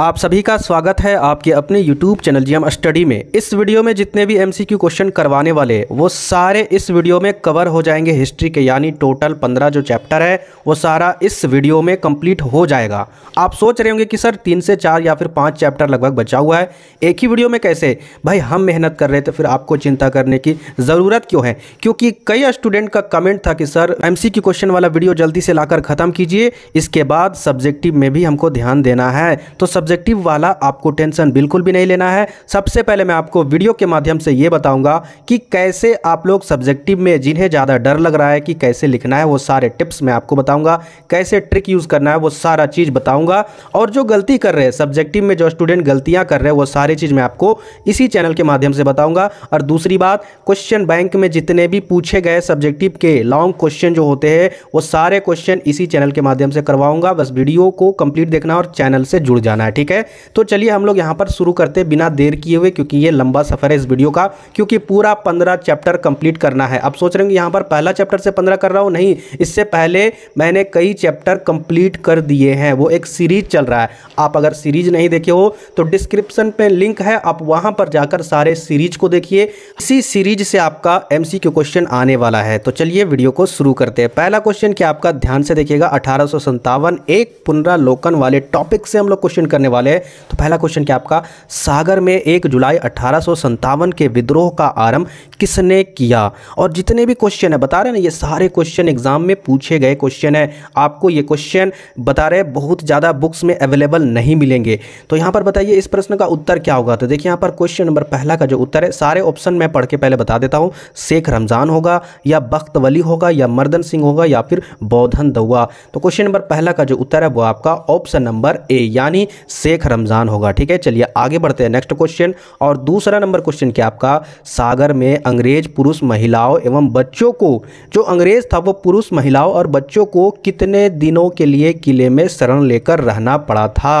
आप सभी का स्वागत है आपके अपने YouTube channel G M study में इस वीडियो में जितने भी एम क्वेश्चन करवाने वाले वो सारे इस वीडियो में कवर हो जाएंगे हिस्ट्री के यानी टोटल 15 जो चैप्टर है वो सारा इस वीडियो में कंप्लीट हो जाएगा आप सोच रहे होंगे कि सर तीन से चार या फिर पाँच चैप्टर लगभग बचा हुआ है एक ही वीडियो में कैसे भाई हम मेहनत कर रहे थे फिर आपको चिंता करने की ज़रूरत क्यों है क्योंकि कई स्टूडेंट का कमेंट था कि सर एम क्वेश्चन वाला वीडियो जल्दी से लाकर ख़त्म कीजिए इसके बाद सब्जेक्टिव में भी हमको ध्यान देना है तो सब सब्जेक्टिव वाला आपको टेंशन बिल्कुल भी नहीं लेना है सबसे पहले मैं आपको वीडियो के माध्यम से ये बताऊंगा कि कैसे आप लोग सब्जेक्टिव में जिन्हें ज़्यादा डर लग रहा है कि कैसे लिखना है वो सारे टिप्स मैं आपको बताऊँगा कैसे ट्रिक यूज़ करना है वो सारा चीज़ बताऊँगा और जो गलती कर रहे हैं सब्जेक्टिव में जो स्टूडेंट गलतियाँ कर रहे हैं वो सारी चीज़ मैं आपको इसी चैनल के माध्यम से बताऊँगा और दूसरी बात क्वेश्चन बैंक में जितने भी पूछे गए सब्जेक्टिव के लॉन्ग क्वेश्चन जो होते हैं वो सारे क्वेश्चन इसी चैनल के माध्यम से करवाऊंगा बस वीडियो को कंप्लीट देखना और चैनल से जुड़ जाना है ठीक है तो चलिए हम लोग यहाँ पर शुरू करते हैं बिना देर किए हुए क्योंकि ये लंबा सफ़र है इस वीडियो का क्योंकि पूरा पंद्रह चैप्टर कंप्लीट करना है अब सोच रहे हैं यहाँ पर पहला चैप्टर से पंद्रह कर रहा हूँ नहीं इससे पहले मैंने कई चैप्टर कंप्लीट कर दिए हैं वो एक सीरीज चल रहा है आप अगर सीरीज नहीं देखे हो तो डिस्क्रिप्शन पर लिंक है आप वहाँ पर जाकर सारे सीरीज को देखिए इसी सीरीज से आपका एम क्वेश्चन आने वाला है तो चलिए वीडियो को शुरू करते हैं पहला क्वेश्चन क्या आपका ध्यान से देखिएगा अठारह एक पुनरालोकन वाले टॉपिक से हम लोग क्वेश्चन करने करने वाले हैं तो पहला क्वेश्चन क्या आपका सागर में एक जुलाई अट्ठारह के विद्रोह का आरंभ किसने किया और जितने भी क्वेश्चन है बता रहे ना ये सारे क्वेश्चन एग्जाम में पूछे गए क्वेश्चन है आपको ये क्वेश्चन बता रहे बहुत ज़्यादा बुक्स में अवेलेबल नहीं मिलेंगे तो यहाँ पर बताइए इस प्रश्न का उत्तर क्या होगा तो देखिए यहाँ पर क्वेश्चन नंबर पहला का जो उत्तर है सारे ऑप्शन मैं पढ़ के पहले बता देता हूँ शेख रमज़ान होगा या बख्त वली होगा या मर्दन सिंह होगा या फिर बौधन दौआ तो क्वेश्चन नंबर पहला का जो उत्तर है वो आपका ऑप्शन नंबर ए यानी शेख रमज़ान होगा ठीक है चलिए आगे बढ़ते हैं नेक्स्ट क्वेश्चन और दूसरा नंबर क्वेश्चन क्या आपका सागर में अंग्रेज पुरुष महिलाओं एवं बच्चों को जो अंग्रेज था वो पुरुष महिलाओं और बच्चों को कितने दिनों के लिए किले में शरण लेकर रहना पड़ा था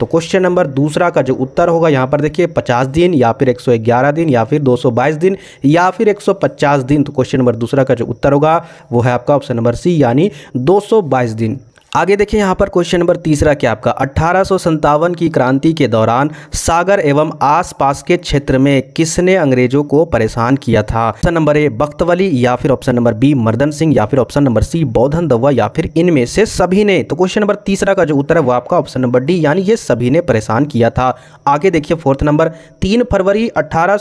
तो क्वेश्चन नंबर दूसरा का जो उत्तर होगा यहाँ पर देखिए पचास दिन या फिर एक दिन या फिर 222 दिन या फिर 150 दिन तो क्वेश्चन नंबर दूसरा का जो उत्तर होगा वो है आपका ऑप्शन नंबर सी यानी 222 दिन आगे देखिए यहाँ पर क्वेश्चन नंबर तीसरा क्या आपका अट्ठारह की क्रांति के दौरान सागर एवं आसपास के क्षेत्र में किसने अंग्रेजों को परेशान किया था ऑप्शन नंबर ए बख्तवली या फिर ऑप्शन नंबर बी मर्दन सिंह या फिर ऑप्शन नंबर सी बौद्धन दवा या फिर इनमें से सभी ने तो क्वेश्चन नंबर तीसरा का जो उत्तर है वो आपका ऑप्शन नंबर डी यानी ये सभी ने परेशान किया था आगे देखिए फोर्थ नंबर तीन फरवरी अट्ठारह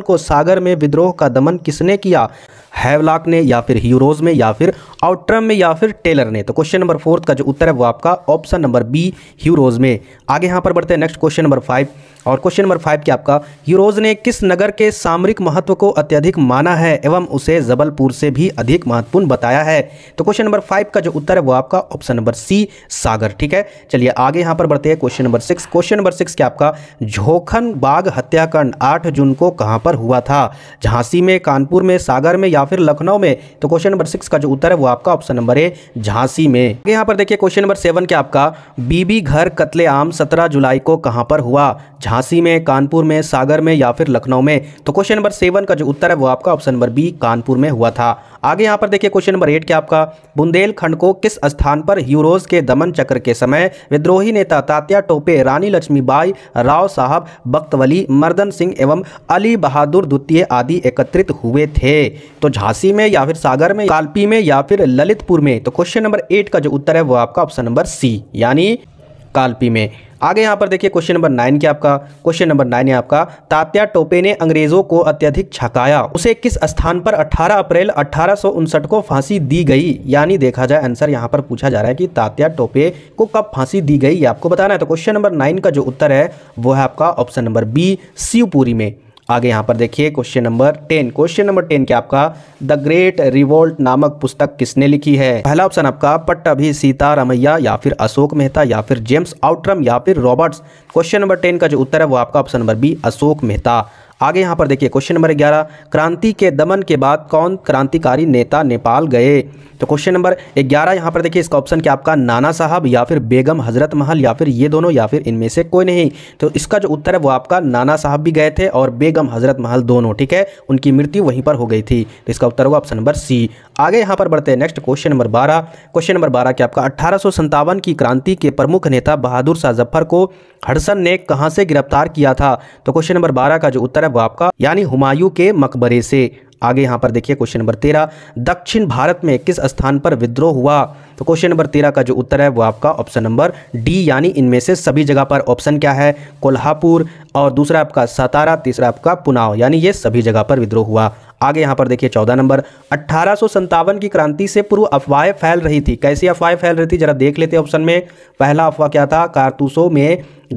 को सागर में विद्रोह का दमन किसने किया हैवलाक ने या फिर हीरोज में या फिर आउटरम में या फिर टेलर ने तो क्वेश्चन नंबर फोर्थ का जो उत्तर है वो आपका ऑप्शन नंबर बी हीरोज में आगे यहाँ पर बढ़ते हैं नेक्स्ट क्वेश्चन नंबर फाइव और क्वेश्चन नंबर फाइव क्या आपका हीरोज ने किस नगर के सामरिक महत्व को अत्यधिक माना है एवं उसे जबलपुर से भी अधिक महत्वपूर्ण बताया है तो क्वेश्चन नंबर फाइव का जो उत्तर है वो आपका ऑप्शन नंबर सी सागर ठीक है चलिए आगे यहाँ पर बढ़ते हैं question number six question number six क्या आपका झोखन बाघ हत्याकांड आठ जून को कहाँ पर हुआ था झांसी में कानपुर में सागर में या फिर लखनऊ में तो क्वेश्चन नंबर सिक्स का जो उत्तर है वो आपका ऑप्शन नंबर ए झांसी में यहाँ पर देखिए क्वेश्चन नंबर सेवन क्या आपका बीबी घर आम सत्रह जुलाई को कहाँ पर हुआ झांसी में कानपुर में सागर में या फिर लखनऊ में तो क्वेश्चन नंबर सेवन का जो उत्तर है वो आपका ऑप्शन नंबर बी कानपुर में हुआ था आगे यहाँ पर देखिए क्वेश्चन नंबर एट क्या आपका बुंदेलखंड को किस स्थान पर यूरोज के दमन चक्र के समय विद्रोही नेता तात्या टोपे रानी लक्ष्मीबाई राव साहब बख्तवली मर्दन सिंह एवं अली बहादुर द्वितीय आदि एकत्रित हुए थे तो झांसी में या फिर सागर में कालपी में या फिर ललितपुर में तो क्वेश्चन नंबर एट का जो उत्तर है वो आपका ऑप्शन नंबर सी यानी कालपी में आगे यहाँ पर देखिए क्वेश्चन नंबर नाइन क्या आपका क्वेश्चन नंबर नाइन है आपका तात्या टोपे ने अंग्रेजों को अत्यधिक छकाया उसे किस स्थान पर 18 अप्रैल अठारह को फांसी दी गई यानी देखा जाए आंसर यहाँ पर पूछा जा रहा है कि तात्या टोपे को कब फांसी दी गई आपको बताना है तो क्वेश्चन नंबर नाइन का जो उत्तर है वो है आपका ऑप्शन नंबर बी शिवपुरी में आगे यहाँ पर देखिए question number ten question number ten क्या आपका द ग्रेट रिवोल्ट नामक पुस्तक किसने लिखी है पहला ऑप्शन आपका पट्टभी सीता रमैया या फिर अशोक मेहता या फिर जेम्स आउट्रम या फिर रॉबर्ट्स क्वेश्चन नंबर टेन का जो उत्तर है वो आपका option number B Ashok Mehta आगे यहाँ पर देखिए क्वेश्चन नंबर ग्यारह क्रांति के दमन के बाद कौन क्रांतिकारी नेता नेपाल गए तो क्वेश्चन नंबर ग्यारह यहाँ पर देखिए इसका ऑप्शन क्या आपका नाना साहब या फिर बेगम हजरत महल या फिर ये दोनों या फिर इनमें से कोई नहीं तो इसका जो उत्तर है वो आपका नाना साहब भी गए थे और बेगम हजरत महल दोनों ठीक है उनकी मृत्यु वहीं पर हो गई थी तो इसका उत्तर होगा ऑप्शन नंबर सी आगे यहाँ पर बढ़ते हैं नेक्स्ट क्वेश्चन नंबर बारह क्वेश्चन नंबर बारह क्या आपका अट्ठारह की क्रांति के प्रमुख नेता बहादुर शाह जफ्फर को हडसन ने कहाँ से गिरफ्तार किया था तो क्वेश्चन नंबर बारह का जो उत्तर है है वो आपका यानी हुमायूं के मकबरे से आगे यहाँ पर देखिए क्वेश्चन नंबर तेरह दक्षिण भारत में किस स्थान पर विद्रोह हुआ तो क्वेश्चन नंबर तेरह का जो उत्तर है वो आपका ऑप्शन नंबर डी यानी इनमें से सभी जगह पर ऑप्शन क्या है कोल्हापुर और दूसरा आपका सतारा तीसरा आपका पुनाव यानी ये सभी जगह पर विद्रोह हुआ आगे यहाँ पर देखिए चौदह नंबर अट्ठारह की क्रांति से पूर्व अफवाहें फैल रही थी कैसी अफवाहें फैल रही थी जरा देख लेते ऑप्शन में पहला अफवाह क्या था कारतूसों में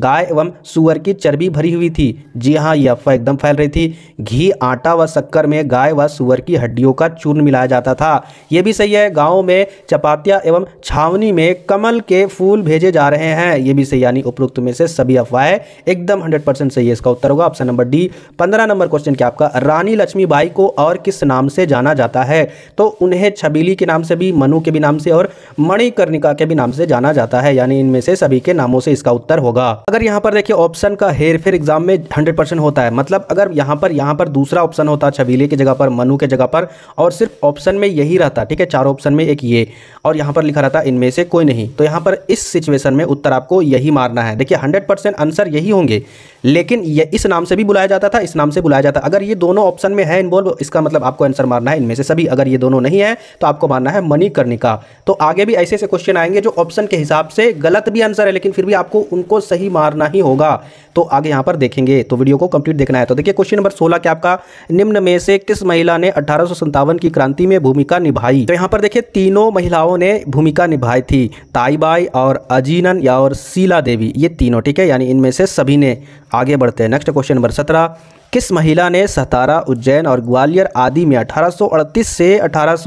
गाय एवं सुअर की चर्बी भरी हुई थी जी हाँ यह अफवाह एकदम फैल रही थी घी आटा व शक्कर में गाय व सुअर की हड्डियों का चूर्ण मिलाया जाता था ये भी सही है गाँव में चपातिया एवं छावनी में कमल के फूल भेजे जा रहे हैं ये भी सही यानी उपरोक्त में से सभी अफवाहें एकदम हंड्रेड परसेंट सही है इसका उत्तर होगा ऑप्शन नंबर डी पंद्रह नंबर क्वेश्चन क्या आपका रानी लक्ष्मी बाई को और किस नाम से जाना जाता है तो उन्हें छबीली के नाम से भी मनु के भी नाम से और मणिकर्णिका के भी नाम से जाना जाता है यानी इनमें से सभी के नामों से इसका उत्तर होगा अगर यहाँ पर देखिए ऑप्शन का हेर फेर एग्जाम में हंड्रेड परसेंट होता है मतलब अगर यहाँ पर यहाँ पर दूसरा ऑप्शन होता छबीले की जगह पर मनु के जगह पर और सिर्फ ऑप्शन में यही रहता ठीक है चार ऑप्शन में एक ये और यहाँ पर लिखा रहता इनमें से कोई नहीं तो यहाँ पर इस सिचुएशन में उत्तर आपको यही मारना है देखिए हंड्रेड आंसर यही होंगे लेकिन ये इस नाम से भी बुलाया जाता था इस नाम से बुलाया जाता अगर ये दोनों ऑप्शन में है इन्वॉल्व इसका मतलब आपको आंसर मारना है इनमें से सभी अगर ये दोनों नहीं है तो आपको मानना है मनी कर्णिका तो आगे भी ऐसे ऐसे क्वेश्चन आएंगे जो ऑप्शन के हिसाब से गलत भी आंसर है लेकिन फिर भी आपको उनको सही मारना ही होगा तो आगे यहाँ पर देखेंगे तो वीडियो को कंप्लीट देखना है तो देखिए क्वेश्चन नंबर सोलह क्या आपका निम्न में से किस महिला ने अठारह की क्रांति में भूमिका निभाई तो यहाँ पर देखिए तीनों महिलाओं ने भूमिका निभाई थी ताईबाई और अजीनन या और शीला देवी ये तीनों ठीक है यानी इनमें से सभी ने आगे बढ़ते हैं नेक्स्ट क्वेश्चन नंबर सत्रह किस महिला ने सतारा उज्जैन और ग्वालियर आदि में 1838 से अठारह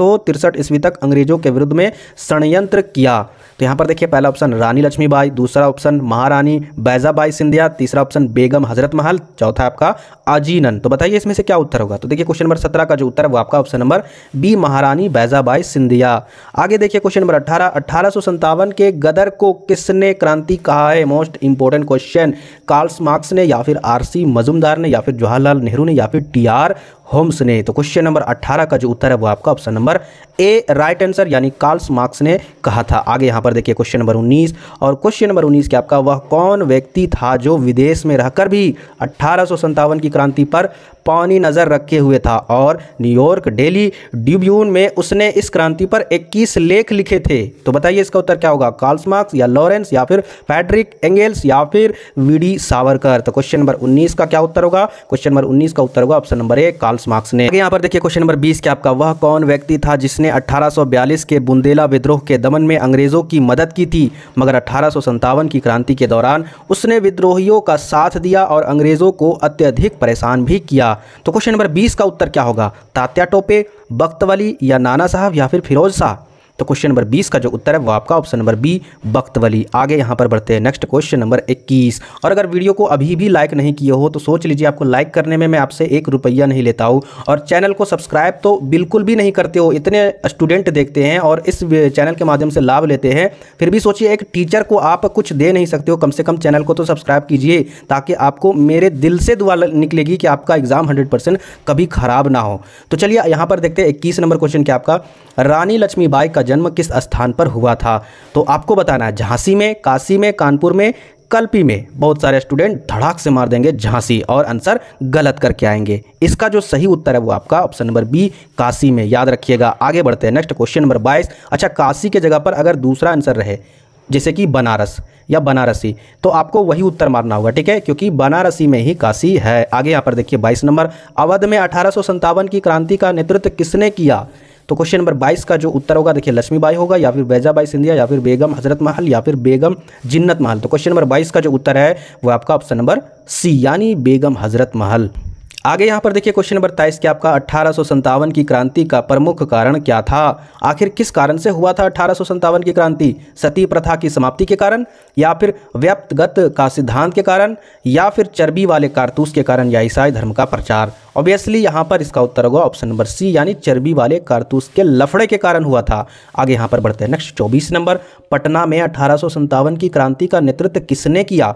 ईस्वी तक अंग्रेजों के विरुद्ध में षडयंत्र किया तो यहाँ पर देखिए पहला ऑप्शन रानी लक्ष्मीबाई दूसरा ऑप्शन महारानी बैजाबाई सिंधिया तीसरा ऑप्शन बेगम हजरत महल चौथा आपका अजीनन तो बताइए इसमें से क्या उत्तर होगा तो देखिए क्वेश्चन नंबर सत्रह का जो उत्तर है वो आपका ऑप्शन नंबर बी महारानी बैजाबाई सिंधिया आगे देखिए क्वेश्चन नंबर अठारह अठारह के गदर को किसने क्रांति कहा है most important question Karl Marx ने या फिर आर सी मजुमदार ने या फिर जवाहरलाल नेहरू ने या फिर टी आर होम्स ने तो क्वेश्चन नंबर 18 का जो उत्तर है वो आपका option number A right answer यानी कार्ल्स मार्क्स ने कहा था आगे यहाँ पर देखिए क्वेश्चन नंबर 19 और क्वेश्चन नंबर 19 के आपका वह कौन व्यक्ति था जो विदेश में रहकर भी अट्ठारह की क्रांति पर पानी नज़र रखे हुए था और न्यूयॉर्क डेली ड्यूब्यून में उसने इस क्रांति पर 21 लेख लिखे थे तो बताइए इसका उत्तर क्या होगा कार्लसमार्क्स या लॉरेंस या फिर पैट्रिक एंगेल्स या फिर वीडी सावरकर तो क्वेश्चन नंबर उन्नीस का क्या उत्तर होगा क्वेश्चन नंबर उन्नीस का उत्तर होगा ऑप्शन नंबर एक कार्ल्स मार्क्स ने यहाँ पर देखिए क्वेश्चन नंबर बीस के आपका वह कौन व्यक्ति था जिसने अठारह के बुंदेला विद्रोह के दमन में अंग्रेजों की मदद की थी मगर अठारह की क्रांति के दौरान उसने विद्रोहियों का साथ दिया और अंग्रेजों को अत्यधिक परेशान भी किया तो क्वेश्चन नंबर बीस का उत्तर क्या होगा तात्या टोपे बख्तवली या नाना साहब या फिर फिरोज शाह तो क्वेश्चन नंबर बीस का जो उत्तर है वो आपका ऑप्शन नंबर बी वक्त आगे यहाँ पर बढ़ते हैं नेक्स्ट क्वेश्चन नंबर इक्कीस और अगर वीडियो को अभी भी लाइक नहीं किए हो तो सोच लीजिए आपको लाइक करने में मैं आपसे एक रुपया नहीं लेता हूँ और चैनल को सब्सक्राइब तो बिल्कुल भी नहीं करते हो इतने स्टूडेंट देखते हैं और इस चैनल के माध्यम से लाभ लेते हैं फिर भी सोचिए एक टीचर को आप कुछ दे नहीं सकते हो कम से कम चैनल को तो सब्सक्राइब कीजिए ताकि आपको मेरे दिल से दुआ निकलेगी कि आपका एग्ज़ाम हंड्रेड कभी ख़राब ना हो तो चलिए यहां पर देखते हैं इक्कीस नंबर क्वेश्चन क्या आपका रानी लक्ष्मी बाई का जन्म किस स्थान पर हुआ था तो आपको बताना है झांसी में काशी में कानपुर में कल्पी में बहुत सारे स्टूडेंट धड़ाक से मार देंगे झांसी और आंसर गलत करके आएंगे इसका जो सही उत्तर है वो आपका ऑप्शन नंबर बी काशी में याद रखिएगा आगे बढ़ते हैं नेक्स्ट क्वेश्चन नंबर बाईस अच्छा काशी के जगह पर अगर दूसरा आंसर रहे जैसे कि बनारस या बनारसी तो आपको वही उत्तर मारना होगा ठीक है क्योंकि बनारसी में ही काशी है आगे यहाँ पर देखिए बाईस नंबर अवध में अठारह की क्रांति का नेतृत्व किसने किया तो क्वेश्चन नंबर बाईस का जो उत्तर होगा देखिए लक्ष्मीबाई होगा या फिर बैजाबाई सिंधिया या फिर बेगम हजरत महल या फिर बेगम जिन्नत महल तो क्वेश्चन नंबर बाईस का जो उत्तर है वो आपका ऑप्शन नंबर सी यानी बेगम हजरत महल आगे यहाँ पर देखिए क्वेश्चन नंबर तेईस के आपका अट्ठारह की क्रांति का प्रमुख कारण क्या था आखिर किस कारण से हुआ था अठारह की क्रांति सती प्रथा की समाप्ति के कारण या फिर व्यक्तिगत का सिद्धांत के कारण या फिर चर्बी वाले कारतूस के कारण या ईसाई धर्म का प्रचार ऑब्वियसली यहाँ पर इसका उत्तर होगा ऑप्शन नंबर सी यानी चर्बी वाले कारतूस के लफड़े के कारण हुआ था आगे यहाँ पर बढ़ते हैं नेक्स्ट चौबीस नंबर पटना में अठारह की क्रांति का नेतृत्व किसने किया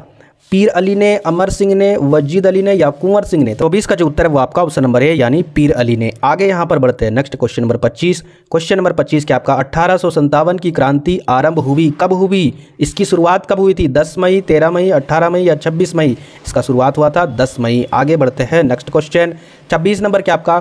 पीर अली ने अमर सिंह ने वजीद अली ने या कुंवर सिंह ने तो अभी इसका जो उत्तर है वो आपका ऑप्शन नंबर है यानी पीर अली ने आगे यहाँ पर बढ़ते हैं next question number 25 question number 25 के आपका अट्ठारह की क्रांति आरंभ हुई कब हुई इसकी शुरुआत कब हुई थी 10 मई 13 मई 18 मई या 26 मई इसका शुरुआत हुआ था 10 मई आगे बढ़ते हैं नेक्स्ट क्वेश्चन छब्बीस नंबर क्या आपका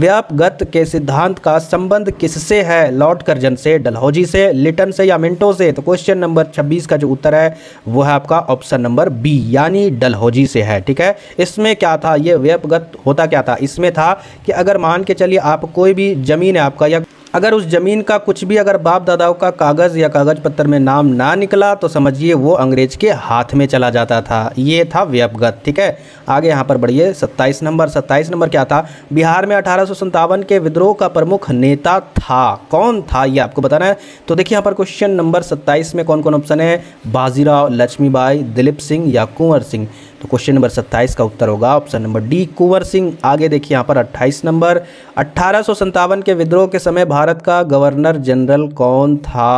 व्यापगत के सिद्धांत का संबंध किससे है लॉर्ड कर्जन से डलहौजी से लिटन से या मिंटो से तो क्वेश्चन नंबर 26 का जो उत्तर है वो है आपका ऑप्शन नंबर बी यानी डलहौजी से है ठीक है इसमें क्या था ये व्यापगत होता क्या था इसमें था कि अगर मान के चलिए आप कोई भी ज़मीन है आपका या अगर उस ज़मीन का कुछ भी अगर बाप दादाओं का कागज़ या कागज़ पत्तर में नाम ना निकला तो समझिए वो अंग्रेज के हाथ में चला जाता था ये था व्यपगत ठीक है आगे यहाँ पर बढ़िए 27 नंबर 27 नंबर क्या था बिहार में अठारह के विद्रोह का प्रमुख नेता था कौन था ये आपको बताना है तो देखिए यहाँ पर क्वेश्चन नंबर सत्ताईस में कौन कौन ऑप्शन है बाजीराव लक्ष्मीबाई दिलीप सिंह या कुंवर सिंह तो क्वेश्चन नंबर 27 का उत्तर होगा option number D Kunwar Singh आगे देखिए यहाँ पर 28 नंबर अट्ठारह के विद्रोह के समय भारत का गवर्नर जनरल कौन था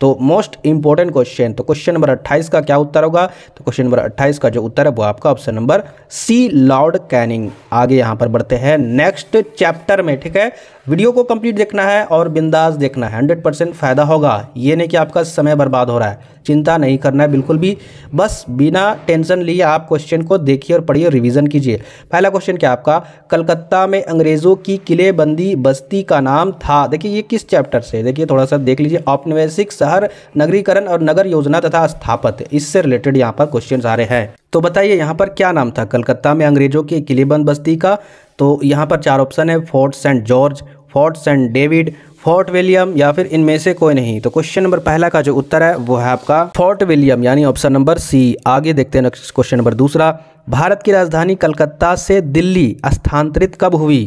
तो मोस्ट इंपॉर्टेंट क्वेश्चन तो क्वेश्चन नंबर 28 का क्या उत्तर होगा तो क्वेश्चन नंबर 28 का जो उत्तर है वो आपका option number C Lord Canning आगे यहां पर बढ़ते हैं नेक्स्ट चैप्टर में ठीक है वीडियो को कंप्लीट देखना है और बिंदास देखना है हंड्रेड परसेंट फ़ायदा होगा ये नहीं कि आपका समय बर्बाद हो रहा है चिंता नहीं करना है बिल्कुल भी बस बिना टेंशन लिए आप क्वेश्चन को देखिए और पढ़िए रिवीजन कीजिए पहला क्वेश्चन क्या आपका कलकत्ता में अंग्रेज़ों की किलेबंदी बस्ती का नाम था देखिए ये किस चैप्टर से देखिए थोड़ा सा देख लीजिए औपनिवेशिक शहर नगरीकरण और नगर योजना तथा स्थापत इससे रिलेटेड यहाँ पर क्वेश्चन आ रहे हैं तो बताइए यहाँ पर क्या नाम था कलकत्ता में अंग्रेज़ों की किलेबंद बस्ती का तो यहाँ पर चार ऑप्शन है Fort Saint George Fort Saint David Fort William या फिर इनमें से कोई नहीं तो क्वेश्चन नंबर पहला का जो उत्तर है वो है आपका फोर्ट विलियम यानी ऑप्शन नंबर सी आगे देखते हैं नेक्स्ट क्वेश्चन नंबर दूसरा भारत की राजधानी कलकत्ता से दिल्ली स्थानांतरित कब हुई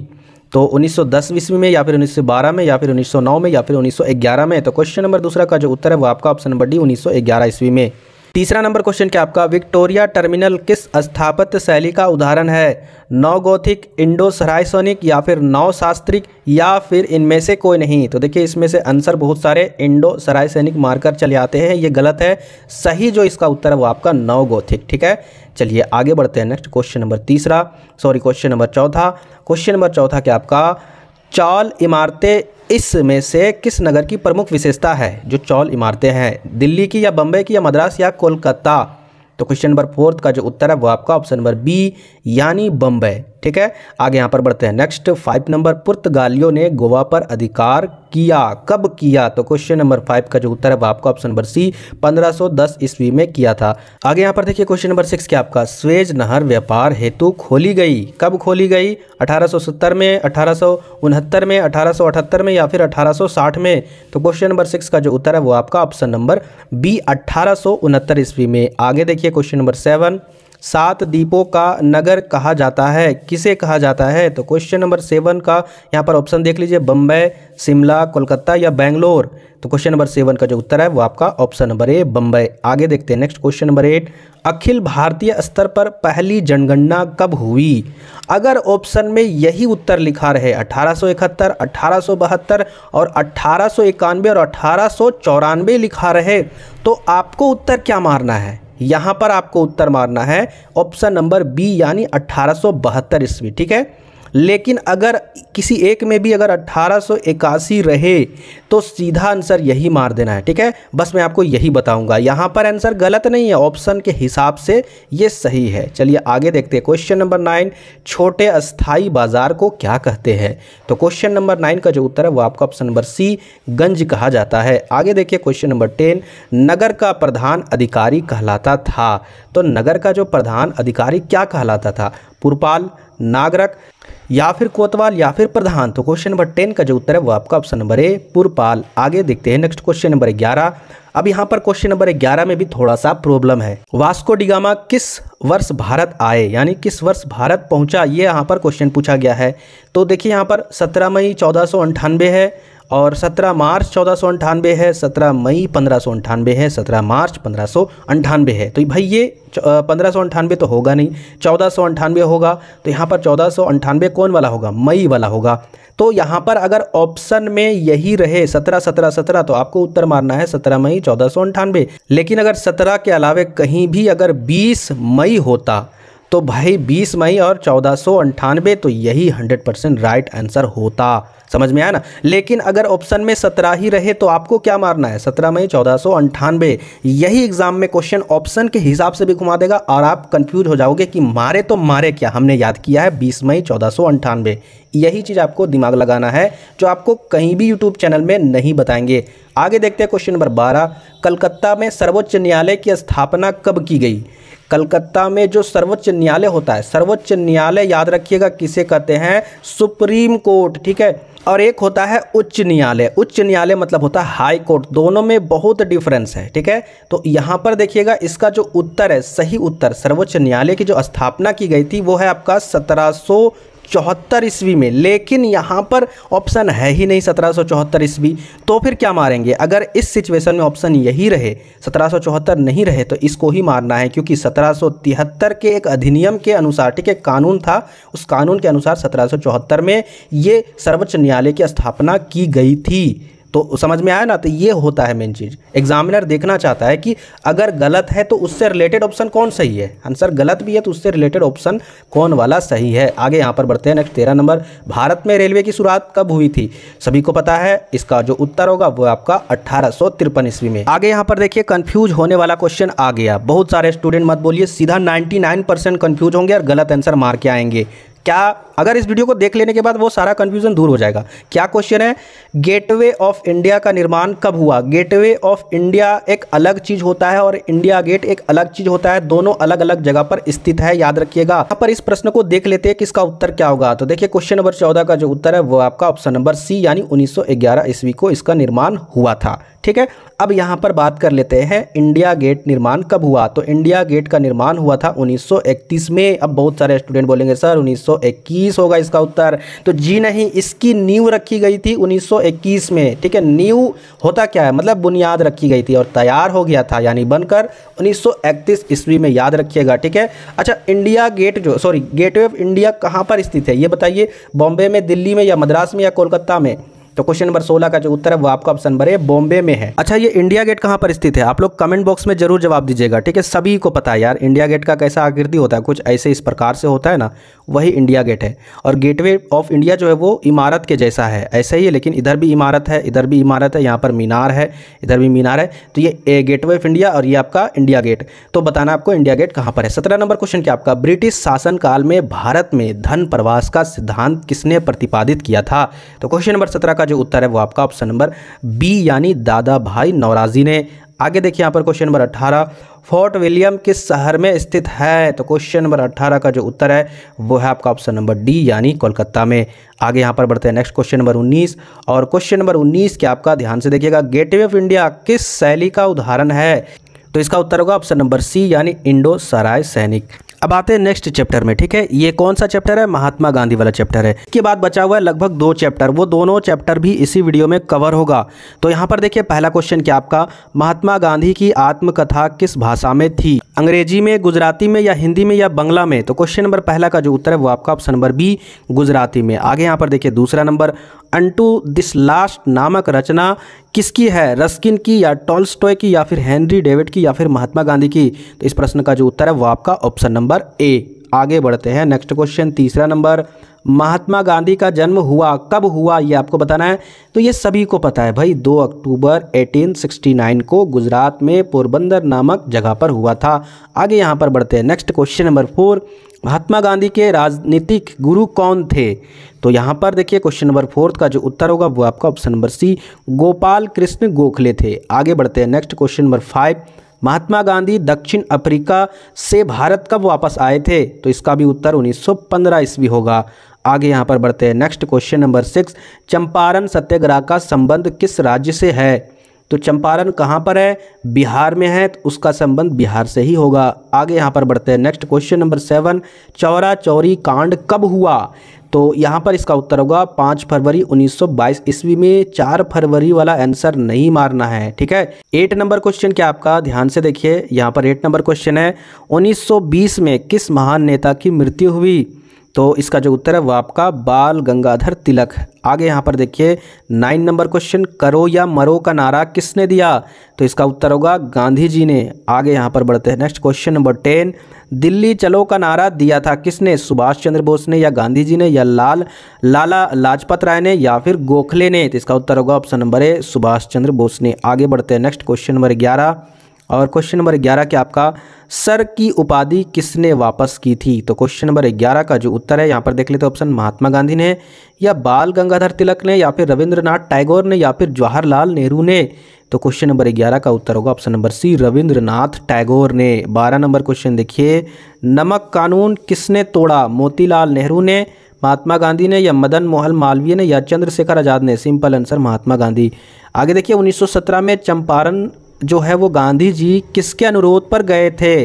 तो 1910 ईस्वी में या फिर 1912 में या फिर 1909 में या फिर 1911 में तो क्वेश्चन नंबर दूसरा का जो उत्तर है वो आपका ऑप्शन नंबर डी 1911 ईस्वी में तीसरा नंबर क्वेश्चन क्या आपका विक्टोरिया टर्मिनल किस स्थापत्य शैली का उदाहरण है नवगोथिक इंडो सराइसोनिक या फिर नवशास्त्रिक या फिर इनमें से कोई नहीं तो देखिए इसमें से आंसर बहुत सारे इंडो सराइसोनिक मारकर चले आते हैं ये गलत है सही जो इसका उत्तर है वो आपका नवगोथिक ठीक है चलिए आगे बढ़ते हैं नेक्स्ट क्वेश्चन नंबर तीसरा सॉरी क्वेश्चन नंबर चौथा क्वेश्चन नंबर चौथा क्या आपका चौल इमारतें इसमें से किस नगर की प्रमुख विशेषता है जो चौल इमारतें हैं दिल्ली की या बम्बई की या मद्रास या कोलकाता तो क्वेश्चन नंबर फोर्थ का जो उत्तर है वो आपका ऑप्शन नंबर बी यानी बम्बई ठीक है आगे यहाँ पर बढ़ते हैं नेक्स्ट फाइव नंबर पुर्तगालियों ने गोवा पर अधिकार किया कब किया तो क्वेश्चन नंबर फाइव का जो उत्तर है आपका ऑप्शन नंबर सी 1510 ईस्वी में किया था आगे यहाँ पर देखिए क्वेश्चन नंबर सिक्स क्या आपका स्वेज नहर व्यापार हेतु खोली गई कब खोली गई 1870 में अठारह में अठारह में या फिर अठारह में तो क्वेश्चन नंबर सिक्स का जो उत्तर है वो आपका ऑप्शन नंबर बी अठारह ईस्वी में आगे देखिए क्वेश्चन नंबर सेवन सात दीपों का नगर कहा जाता है किसे कहा जाता है तो क्वेश्चन नंबर सेवन का यहाँ पर ऑप्शन देख लीजिए बम्बई शिमला कोलकाता या बेंगलोर तो क्वेश्चन नंबर सेवन का जो उत्तर है वो आपका ऑप्शन नंबर ए बम्बई आगे देखते हैं नेक्स्ट क्वेश्चन नंबर एट अखिल भारतीय स्तर पर पहली जनगणना कब हुई अगर ऑप्शन में यही उत्तर लिखा रहे 1871, 1872 और अठारह और अठारह लिखा रहे तो आपको उत्तर क्या मारना है यहाँ पर आपको उत्तर मारना है ऑप्शन नंबर बी यानी अट्ठारह ईस्वी ठीक है लेकिन अगर किसी एक में भी अगर अट्ठारह रहे तो सीधा आंसर यही मार देना है ठीक है बस मैं आपको यही बताऊंगा यहाँ पर आंसर गलत नहीं है ऑप्शन के हिसाब से ये सही है चलिए आगे देखते हैं क्वेश्चन नंबर नाइन छोटे अस्थाई बाजार को क्या कहते हैं तो क्वेश्चन नंबर नाइन का जो उत्तर है वो आपका ऑप्शन नंबर सी गंज कहा जाता है आगे देखिए क्वेश्चन नंबर टेन नगर का प्रधान अधिकारी कहलाता था तो नगर का जो प्रधान अधिकारी क्या कहलाता था पुरपाल नागरक या फिर कोतवाल या फिर प्रधान तो क्वेश्चन नंबर टेन का जो उत्तर है वो आपका ऑप्शन नंबर ए पुरपाल आगे देखते हैं नेक्स्ट क्वेश्चन नंबर ग्यारह अब यहाँ पर क्वेश्चन नंबर ग्यारह में भी थोड़ा सा प्रॉब्लम है वास्को डिगामा किस वर्ष भारत आए यानी किस वर्ष भारत पहुंचा ये यहाँ पर क्वेश्चन पूछा गया है तो देखिए यहाँ पर सत्रह मई चौदह है और 17 मार्च चौदह है 17 मई पंद्रह है 17 मार्च पंद्रह है तो भाई ये पंद्रह तो होगा नहीं चौदह होगा तो यहाँ पर चौदह कौन वाला होगा मई वाला होगा तो यहाँ पर अगर ऑप्शन में यही रहे सत्रह सत्रह सत्रह तो आपको उत्तर मारना है सत्रह मई चौदह लेकिन अगर सत्रह के अलावे कहीं भी अगर बीस मई होता तो भाई बीस मई और चौदह तो यही हंड्रेड परसेंट राइट आंसर होता समझ में आया ना लेकिन अगर ऑप्शन में सत्रह ही रहे तो आपको क्या मारना है सत्रह मई चौदह यही एग्जाम में क्वेश्चन ऑप्शन के हिसाब से भी घुमा देगा और आप कंफ्यूज हो जाओगे कि मारे तो मारे क्या हमने याद किया है बीस मई चौदह यही चीज़ आपको दिमाग लगाना है जो आपको कहीं भी यूट्यूब चैनल में नहीं बताएंगे आगे देखते हैं क्वेश्चन नंबर बारह कलकत्ता में सर्वोच्च न्यायालय की स्थापना कब की गई कलकत्ता में जो सर्वोच्च न्यायालय होता है सर्वोच्च न्यायालय याद रखिएगा किसे कहते हैं सुप्रीम कोर्ट ठीक है और एक होता है उच्च न्यायालय उच्च न्यायालय मतलब होता है हाई कोर्ट दोनों में बहुत डिफरेंस है ठीक है तो यहाँ पर देखिएगा इसका जो उत्तर है सही उत्तर सर्वोच्च न्यायालय की जो स्थापना की गई थी वो है आपका सत्रह चौहत्तर ईस्वी में लेकिन यहाँ पर ऑप्शन है ही नहीं सत्रह सौ चौहत्तर ईस्वी तो फिर क्या मारेंगे अगर इस सिचुएशन में ऑप्शन यही रहे सत्रह सौ चौहत्तर नहीं रहे तो इसको ही मारना है क्योंकि सत्रह सौ तिहत्तर के एक अधिनियम के अनुसार ठीक है कानून था उस कानून के अनुसार सत्रह सौ चौहत्तर में ये सर्वोच्च न्यायालय की स्थापना की गई थी तो समझ में आया ना तो ये होता है मेन चीज़ एग्जामिनर देखना चाहता है कि अगर गलत है तो उससे रिलेटेड ऑप्शन कौन सही है आंसर गलत भी है तो उससे रिलेटेड ऑप्शन कौन वाला सही है आगे यहाँ पर बढ़ते हैं नेक्स्ट तेरह नंबर भारत में रेलवे की शुरुआत कब हुई थी सभी को पता है इसका जो उत्तर होगा वो आपका अट्ठारह ईस्वी में आगे यहाँ पर देखिए कन्फ्यूज होने वाला क्वेश्चन आ गया बहुत सारे स्टूडेंट मत बोलिए सीधा 99 परसेंट कन्फ्यूज होंगे और गलत आंसर मार के आएंगे क्या अगर इस वीडियो को देख लेने के बाद वो सारा कंफ्यूजन दूर हो जाएगा क्या क्वेश्चन है गेटवे ऑफ इंडिया का निर्माण कब हुआ गेटवे ऑफ इंडिया एक अलग चीज होता है और इंडिया गेट एक अलग चीज होता है दोनों अलग अलग जगह पर स्थित है याद रखिएगा यहाँ पर इस प्रश्न को देख लेते हैं कि इसका उत्तर क्या होगा तो देखिए क्वेश्चन नंबर चौदह का जो उत्तर है वो आपका ऑप्शन नंबर सी यानी उन्नीस ईस्वी को इसका निर्माण हुआ था ठीक है अब यहाँ पर बात कर लेते हैं इंडिया गेट निर्माण कब हुआ तो इंडिया गेट का निर्माण हुआ था उन्नीस में अब बहुत सारे स्टूडेंट बोलेंगे सर उन्नीस 1921 होगा इसका उत्तर तो जी नहीं इसकी नींव रखी गई थी 1921 में ठीक है नींव होता क्या है मतलब बुनियाद रखी गई थी और तैयार हो गया था यानी बनकर 1931 ईस्वी में याद रखिएगा ठीक है अच्छा इंडिया गेट जो सॉरी गेटवे ऑफ इंडिया कहाँ पर स्थित है ये बताइए बॉम्बे में दिल्ली में या मद्रास में या कोलकाता में तो क्वेश्चन नंबर सोलह का जो उत्तर है वो आपका ऑप्शन नंबर है बॉम्बे में है अच्छा ये इंडिया गेट कहाँ पर स्थित है आप लोग कमेंट बॉक्स में जरूर जवाब दीजिएगा ठीक है सभी को पता है यार इंडिया गेट का कैसा आकृति होता है कुछ ऐसे इस प्रकार से होता है ना वही इंडिया गेट है और गेट ऑफ इंडिया जो है वो इमारत के जैसा है ऐसा ही है लेकिन इधर भी इमारत है इधर भी इमारत है यहाँ पर मीनार है इधर भी मीनार है तो ये गेटवे ऑफ इंडिया और ये आपका इंडिया गेट तो बताना आपको इंडिया गेट कहाँ पर है सत्रह नंबर क्वेश्चन क्या आपका ब्रिटिश शासनकाल में भारत में धन प्रवास का सिद्धांत किसने प्रतिपादित किया था तो क्वेश्चन नंबर सत्रह का इसका जो उत्तर है वो आपका ऑप्शन नंबर बी यानी दादा भाई नवराजी ने आगे देखिए यहाँ पर क्वेश्चन नंबर अट्ठारह फोर्ट विलियम किस शहर में स्थित है तो क्वेश्चन नंबर अट्ठारह का जो उत्तर है वो है आपका ऑप्शन नंबर डी यानी कोलकाता में आगे यहाँ पर बढ़ते हैं नेक्स्ट क्वेश्चन नंबर उन्नीस और क्वेश्चन नंबर उन्नीस के आपका ध्यान से देखिएगा गेटवे ऑफ इंडिया किस शैली का उदाहरण है तो इसका उत्तर होगा ऑप्शन नंबर सी यानी इंडो सराय सैनिक अब आते हैं नेक्स्ट चैप्टर में ठीक है ये कौन सा चैप्टर है महात्मा गांधी वाला चैप्टर है इसके बाद बचा हुआ है लगभग दो चैप्टर वो दोनों चैप्टर भी इसी वीडियो में कवर होगा तो यहाँ पर देखिए पहला क्वेश्चन क्या आपका महात्मा गांधी की आत्मकथा किस भाषा में थी अंग्रेजी में गुजराती में या हिंदी में या बंगला में तो क्वेश्चन नंबर पहला का जो उत्तर है वो आपका ऑप्शन नंबर बी गुजराती में आगे यहाँ पर देखिए दूसरा नंबर अंटू दिस लास्ट नामक रचना किसकी है रस्किन की या टॉल्स्टॉय की या फिर हेनरी डेविड की या फिर महात्मा गांधी की तो इस प्रश्न का जो उत्तर है वो आपका ऑप्शन नंबर ए आगे बढ़ते हैं नेक्स्ट क्वेश्चन तीसरा नंबर महात्मा गांधी का जन्म हुआ कब हुआ ये आपको बताना है तो ये सभी को पता है भाई 2 अक्टूबर 1869 को गुजरात में पोरबंदर नामक जगह पर हुआ था आगे यहाँ पर बढ़ते हैं next question number four Mahatma Gandhi के राजनीतिक गुरु कौन थे तो यहाँ पर देखिए क्वेश्चन नंबर फोर्थ का जो उत्तर होगा वो आपका option number C Gopal Krishna Gokhale थे आगे बढ़ते हैं next question number five Mahatma Gandhi दक्षिण अफ्रीका से भारत कब वापस आए थे तो इसका भी उत्तर 1915 ईस्वी होगा आगे यहाँ पर बढ़ते हैं next question number six Champaran Satyagraha का संबंध किस राज्य से है तो चंपारण कहाँ पर है बिहार में है तो उसका संबंध बिहार से ही होगा आगे यहाँ पर बढ़ते हैं next question number seven Chaura Chauri कांड कब हुआ तो यहाँ पर इसका उत्तर होगा पाँच फरवरी 1922 ईस्वी में चार फरवरी वाला आंसर नहीं मारना है ठीक है एट नंबर क्वेश्चन क्या आपका ध्यान से देखिए यहाँ पर एट नंबर क्वेश्चन है 1920 में किस महान नेता की मृत्यु हुई तो इसका जो उत्तर है वो आपका बाल गंगाधर तिलक आगे यहाँ पर देखिए नाइन नंबर क्वेश्चन करो या मरो का नारा किसने दिया तो इसका उत्तर होगा गांधी जी ने आगे यहाँ पर बढ़ते हैं next question number ten Delhi चलो का नारा दिया था किसने सुभाष चंद्र बोस ने या गांधी जी ने या लाल लाला लाजपत राय ने या फिर गोखले ने तो इसका उत्तर होगा option number A Subhash Chandra Bose ने आगे बढ़ते हैं नेक्स्ट क्वेश्चन नंबर ग्यारह और क्वेश्चन नंबर ग्यारह के आपका सर की उपाधि किसने वापस की थी तो क्वेश्चन नंबर ग्यारह का जो उत्तर है यहाँ पर देख लेते ऑप्शन महात्मा गांधी ने या बाल गंगाधर तिलक ने या फिर रविंद्रनाथ टैगोर ने या फिर जवाहरलाल नेहरू ने तो क्वेश्चन नंबर ग्यारह का उत्तर होगा option number C Rabindranath Tagore ने बारह नंबर क्वेश्चन देखिए नमक कानून किसने तोड़ा मोतीलाल नेहरू ने महात्मा गांधी ने या मदन मोहन मालवीय ने या चंद्रशेखर आज़ाद ने सिंपल आंसर महात्मा गांधी आगे देखिए 1917 में चंपारण जो है वो गांधी जी किसके अनुरोध पर गए थे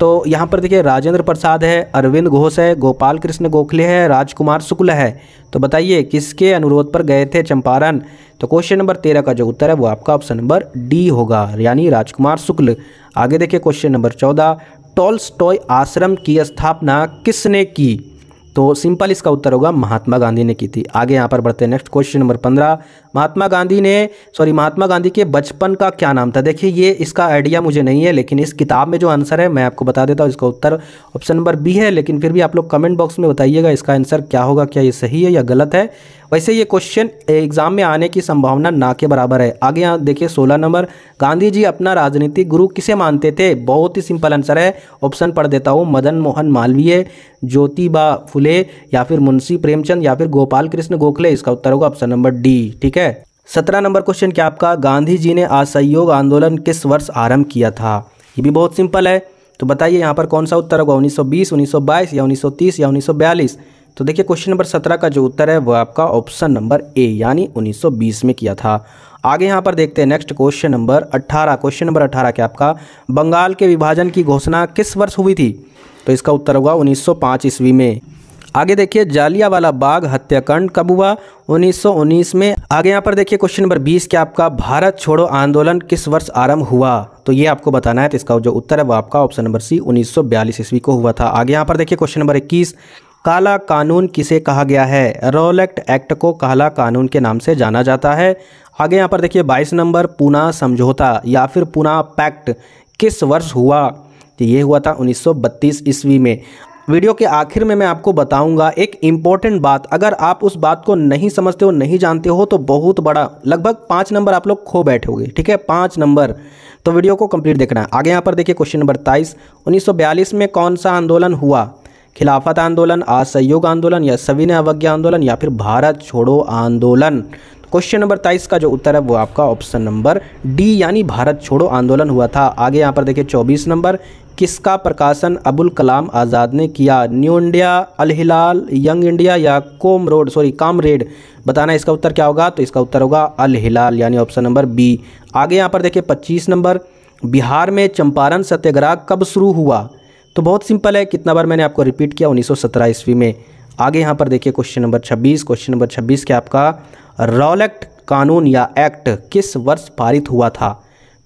तो यहाँ पर देखिए राजेंद्र प्रसाद है अरविंद घोष है गोपाल कृष्ण गोखले है राजकुमार शुक्ल है तो बताइए किसके अनुरोध पर गए थे चंपारण तो क्वेश्चन नंबर तेरह का जो उत्तर है वो आपका ऑप्शन नंबर डी होगा यानी राजकुमार शुक्ल आगे देखिए क्वेश्चन नंबर चौदह टॉल्सटॉय आश्रम की स्थापना किसने की तो सिंपल इसका उत्तर होगा महात्मा गांधी ने की थी आगे यहाँ पर बढ़ते हैं नेक्स्ट क्वेश्चन नंबर पंद्रह महात्मा गांधी ने सॉरी महात्मा गांधी के बचपन का क्या नाम था देखिए ये इसका आइडिया मुझे नहीं है लेकिन इस किताब में जो आंसर है मैं आपको बता देता हूँ इसका उत्तर ऑप्शन नंबर बी है लेकिन फिर भी आप लोग कमेंट बॉक्स में बताइएगा इसका आंसर क्या होगा क्या ये सही है या गलत है वैसे ये क्वेश्चन एग्जाम में आने की संभावना ना के बराबर है आगे यहाँ देखिए सोलह नंबर गांधी जी अपना राजनीतिक गुरु किसे मानते थे बहुत ही सिंपल आंसर है ऑप्शन पढ़ देता हूँ मदन मोहन मालवीय ज्योतिबा फुले या फिर मुंशी प्रेमचंद या फिर गोपाल कृष्ण गोखले इसका उत्तर होगा ऑप्शन नंबर डी ठीक है सत्रह नंबर क्वेश्चन क्या आपका गांधी जी ने असहयोग आंदोलन किस वर्ष आरंभ किया था ये भी बहुत सिंपल है तो बताइए यहाँ पर कौन सा उत्तर होगा 1920, 1922 या 1930 या 1942 तो देखिए क्वेश्चन नंबर 17 का जो उत्तर है वह आपका ऑप्शन नंबर ए यानी 1920 में किया था आगे यहाँ पर देखते हैं next question number 18 question number 18 क्या आपका बंगाल के विभाजन की घोषणा किस वर्ष हुई थी तो इसका उत्तर होगा 1905 ईस्वी में आगे देखिए जालियावाला बाग हत्याकांड कब हुआ 1919 में आगे यहाँ पर देखिए क्वेश्चन नंबर 20 के आपका भारत छोड़ो आंदोलन किस वर्ष आरंभ हुआ तो ये आपको बताना है तो इसका जो उत्तर है वो आपका ऑप्शन नंबर सी उन्नीस ईस्वी को हुआ था आगे यहाँ पर देखिए क्वेश्चन नंबर इक्कीस काला कानून किसे कहा गया है रोलेक्ट एक्ट को काला कानून के नाम से जाना जाता है आगे यहाँ पर देखिए 22 नंबर पुना समझौता या फिर पुना पैक्ट किस वर्ष हुआ तो ये हुआ था 1932 ईस्वी में वीडियो के आखिर में मैं आपको बताऊंगा एक इम्पॉर्टेंट बात अगर आप उस बात को नहीं समझते हो नहीं जानते हो तो बहुत बड़ा लगभग पाँच नंबर आप लोग खो बैठोगे ठीक है पाँच नंबर तो वीडियो को कंप्लीट देखना है आगे यहाँ पर देखिए क्वेश्चन नंबर तेईस उन्नीस में कौन सा आंदोलन हुआ खिलाफत आंदोलन असहयोग आंदोलन या सविनय अवज्ञा आंदोलन या फिर भारत छोड़ो आंदोलन क्वेश्चन नंबर तेईस का जो उत्तर है वो आपका ऑप्शन नंबर डी यानी भारत छोड़ो आंदोलन हुआ था आगे यहाँ पर देखिए चौबीस नंबर किसका प्रकाशन अबुल कलाम आज़ाद ने किया New India Al Hilal Young India या comrade sorry comrade बताना इसका उत्तर क्या होगा तो इसका उत्तर होगा अलहिलाल यानी ऑप्शन नंबर बी आगे यहाँ पर देखिए पच्चीस नंबर बिहार में चंपारण सत्याग्रह कब शुरू हुआ तो बहुत सिंपल है कितना बार मैंने आपको रिपीट किया सत्रह ईस्वी में आगे यहाँ पर देखिए क्वेश्चन नंबर छब्बीस क्वेश्चन नंबर छब्बीस क्या आपका रॉलेक्ट कानून या एक्ट किस वर्ष पारित हुआ था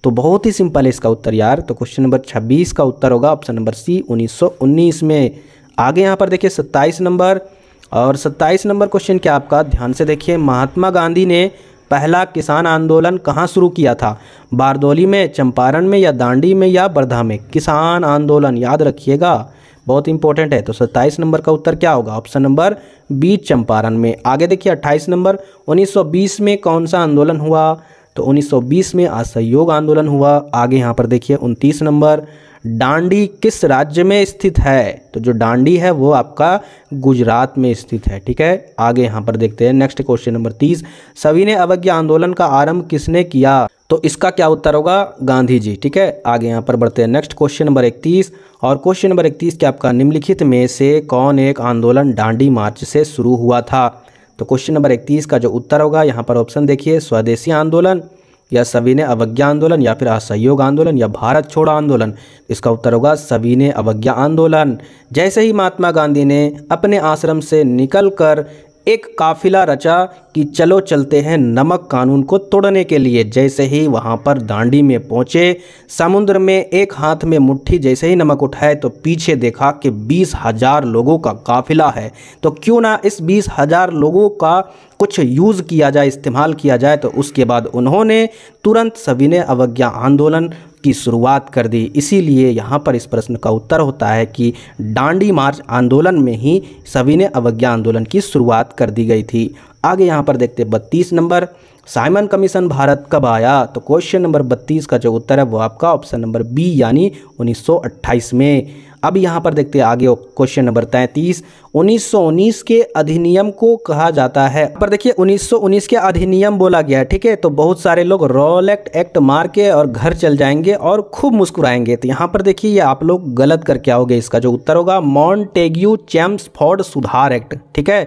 तो बहुत ही सिंपल है इसका उत्तर यार तो क्वेश्चन नंबर 26 का उत्तर होगा ऑप्शन नंबर सी 1919 में आगे यहाँ पर देखिए 27 नंबर और 27 नंबर क्वेश्चन क्या आपका ध्यान से देखिए महात्मा गांधी ने पहला किसान आंदोलन कहाँ शुरू किया था बारदोली में चंपारण में या दांडी में या बर्धा में किसान आंदोलन याद रखिएगा बहुत इंपॉर्टेंट है तो सत्ताईस नंबर का उत्तर क्या होगा ऑप्शन नंबर बी चंपारण में आगे देखिए अट्ठाईस नंबर 1920 में कौन सा आंदोलन हुआ तो 1920 में असहयोग आंदोलन हुआ आगे यहाँ पर देखिए 29 नंबर डांडी किस राज्य में स्थित है तो जो डांडी है वो आपका गुजरात में स्थित है ठीक है आगे यहाँ पर देखते हैं नेक्स्ट क्वेश्चन नंबर तीस सभी ने अवज्ञा आंदोलन का आरंभ किसने किया तो इसका क्या उत्तर होगा गांधी जी ठीक है आगे यहाँ पर बढ़ते हैं नेक्स्ट क्वेश्चन नंबर इकतीस और क्वेश्चन नंबर इकतीस के आपका निम्नलिखित में से कौन एक आंदोलन डांडी मार्च से शुरू हुआ था तो क्वेश्चन नंबर इकतीस का जो उत्तर होगा यहाँ पर ऑप्शन देखिए स्वदेशी आंदोलन या सभी ने अवज्ञा आंदोलन या फिर असहयोग आंदोलन या भारत छोड़ो आंदोलन इसका उत्तर होगा सभी ने अवज्ञा आंदोलन जैसे ही महात्मा गांधी ने अपने आश्रम से निकलकर एक काफिला रचा कि चलो चलते हैं नमक कानून को तोड़ने के लिए जैसे ही वहाँ पर दांडी में पहुँचे समुद्र में एक हाथ में मुट्ठी जैसे ही नमक उठाए तो पीछे देखा कि बीस हज़ार लोगों का काफिला है तो क्यों ना इस बीस हज़ार लोगों का कुछ यूज़ किया जाए इस्तेमाल किया जाए तो उसके बाद उन्होंने तुरंत सविनय अवज्ञा आंदोलन की शुरुआत कर दी इसीलिए यहाँ पर इस प्रश्न का उत्तर होता है कि डांडी मार्च आंदोलन में ही सविनय अवज्ञा आंदोलन की शुरुआत कर दी गई थी आगे यहाँ पर देखते बत्तीस नंबर साइमन कमीशन भारत कब आया तो क्वेश्चन नंबर बत्तीस का जो उत्तर है वो आपका ऑप्शन नंबर बी यानी 1928 में अब यहाँ पर देखते हैं आगे क्वेश्चन नंबर तैंतीस 1919 के अधिनियम को कहा जाता है पर देखिए 1919 के अधिनियम बोला गया है ठीक है तो बहुत सारे लोग रोलेक्ट एक्ट मार के और घर चल जाएंगे और खूब मुस्कुराएंगे तो यहाँ पर देखिए ये आप लोग गलत करके आओगे इसका जो उत्तर होगा मॉन्टेग्यू चैम्स फॉर्ड सुधार एक्ट ठीक है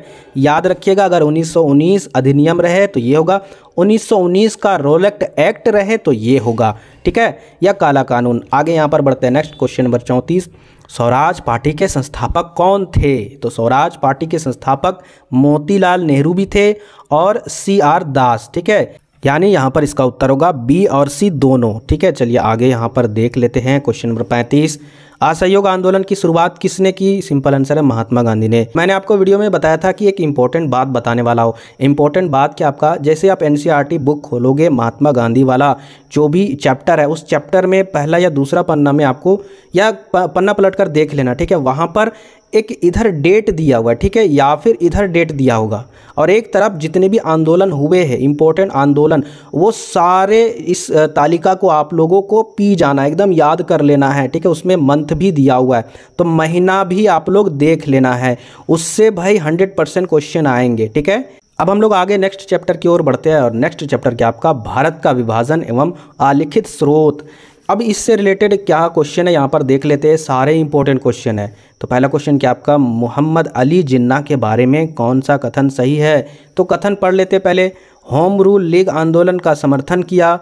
याद रखिएगा अगर 1919 अधिनियम रहे तो ये होगा 1919 का रोलेक्ट एक्ट रहे तो ये होगा ठीक है या काला कानून आगे यहाँ पर बढ़ते हैं नेक्स्ट क्वेश्चन नंबर चौंतीस स्वराज पार्टी के संस्थापक कौन थे तो स्वराज पार्टी के संस्थापक मोतीलाल नेहरू भी थे और सी आर दास ठीक है यानी यहाँ पर इसका उत्तर होगा बी और सी दोनों ठीक है चलिए आगे यहाँ पर देख लेते हैं क्वेश्चन नंबर पैंतीस असहयोग आंदोलन की शुरुआत किसने की सिंपल आंसर है महात्मा गांधी ने मैंने आपको वीडियो में बताया था कि एक इंपॉर्टेंट बात बताने वाला हो इंपॉर्टेंट बात क्या आपका जैसे आप एनसीईआरटी बुक e खोलोगे महात्मा गांधी वाला जो भी चैप्टर है उस चैप्टर में पहला या दूसरा पन्ना में आपको या पन्ना पलट कर देख लेना ठीक है वहाँ पर एक इधर डेट दिया हुआ है ठीक है या फिर इधर डेट दिया होगा और एक तरफ जितने भी आंदोलन हुए हैं इम्पोर्टेंट आंदोलन वो सारे इस तालिका को आप लोगों को पी जाना एकदम याद कर लेना है ठीक है उसमें मंथ भी दिया हुआ है तो महीना भी आप लोग देख लेना है उससे भाई हंड्रेड परसेंट क्वेश्चन आएंगे ठीक है अब हम लोग आगे नेक्स्ट चैप्टर की ओर बढ़ते हैं और नेक्स्ट चैप्टर क्या आपका भारत का विभाजन एवं अलिखित स्रोत अब इससे रिलेटेड क्या क्वेश्चन है यहाँ पर देख लेते हैं सारे इंपॉर्टेंट क्वेश्चन है तो पहला क्वेश्चन क्या आपका मोहम्मद अली जिन्ना के बारे में कौन सा कथन सही है तो कथन पढ़ लेते पहले होम रूल लीग आंदोलन का समर्थन किया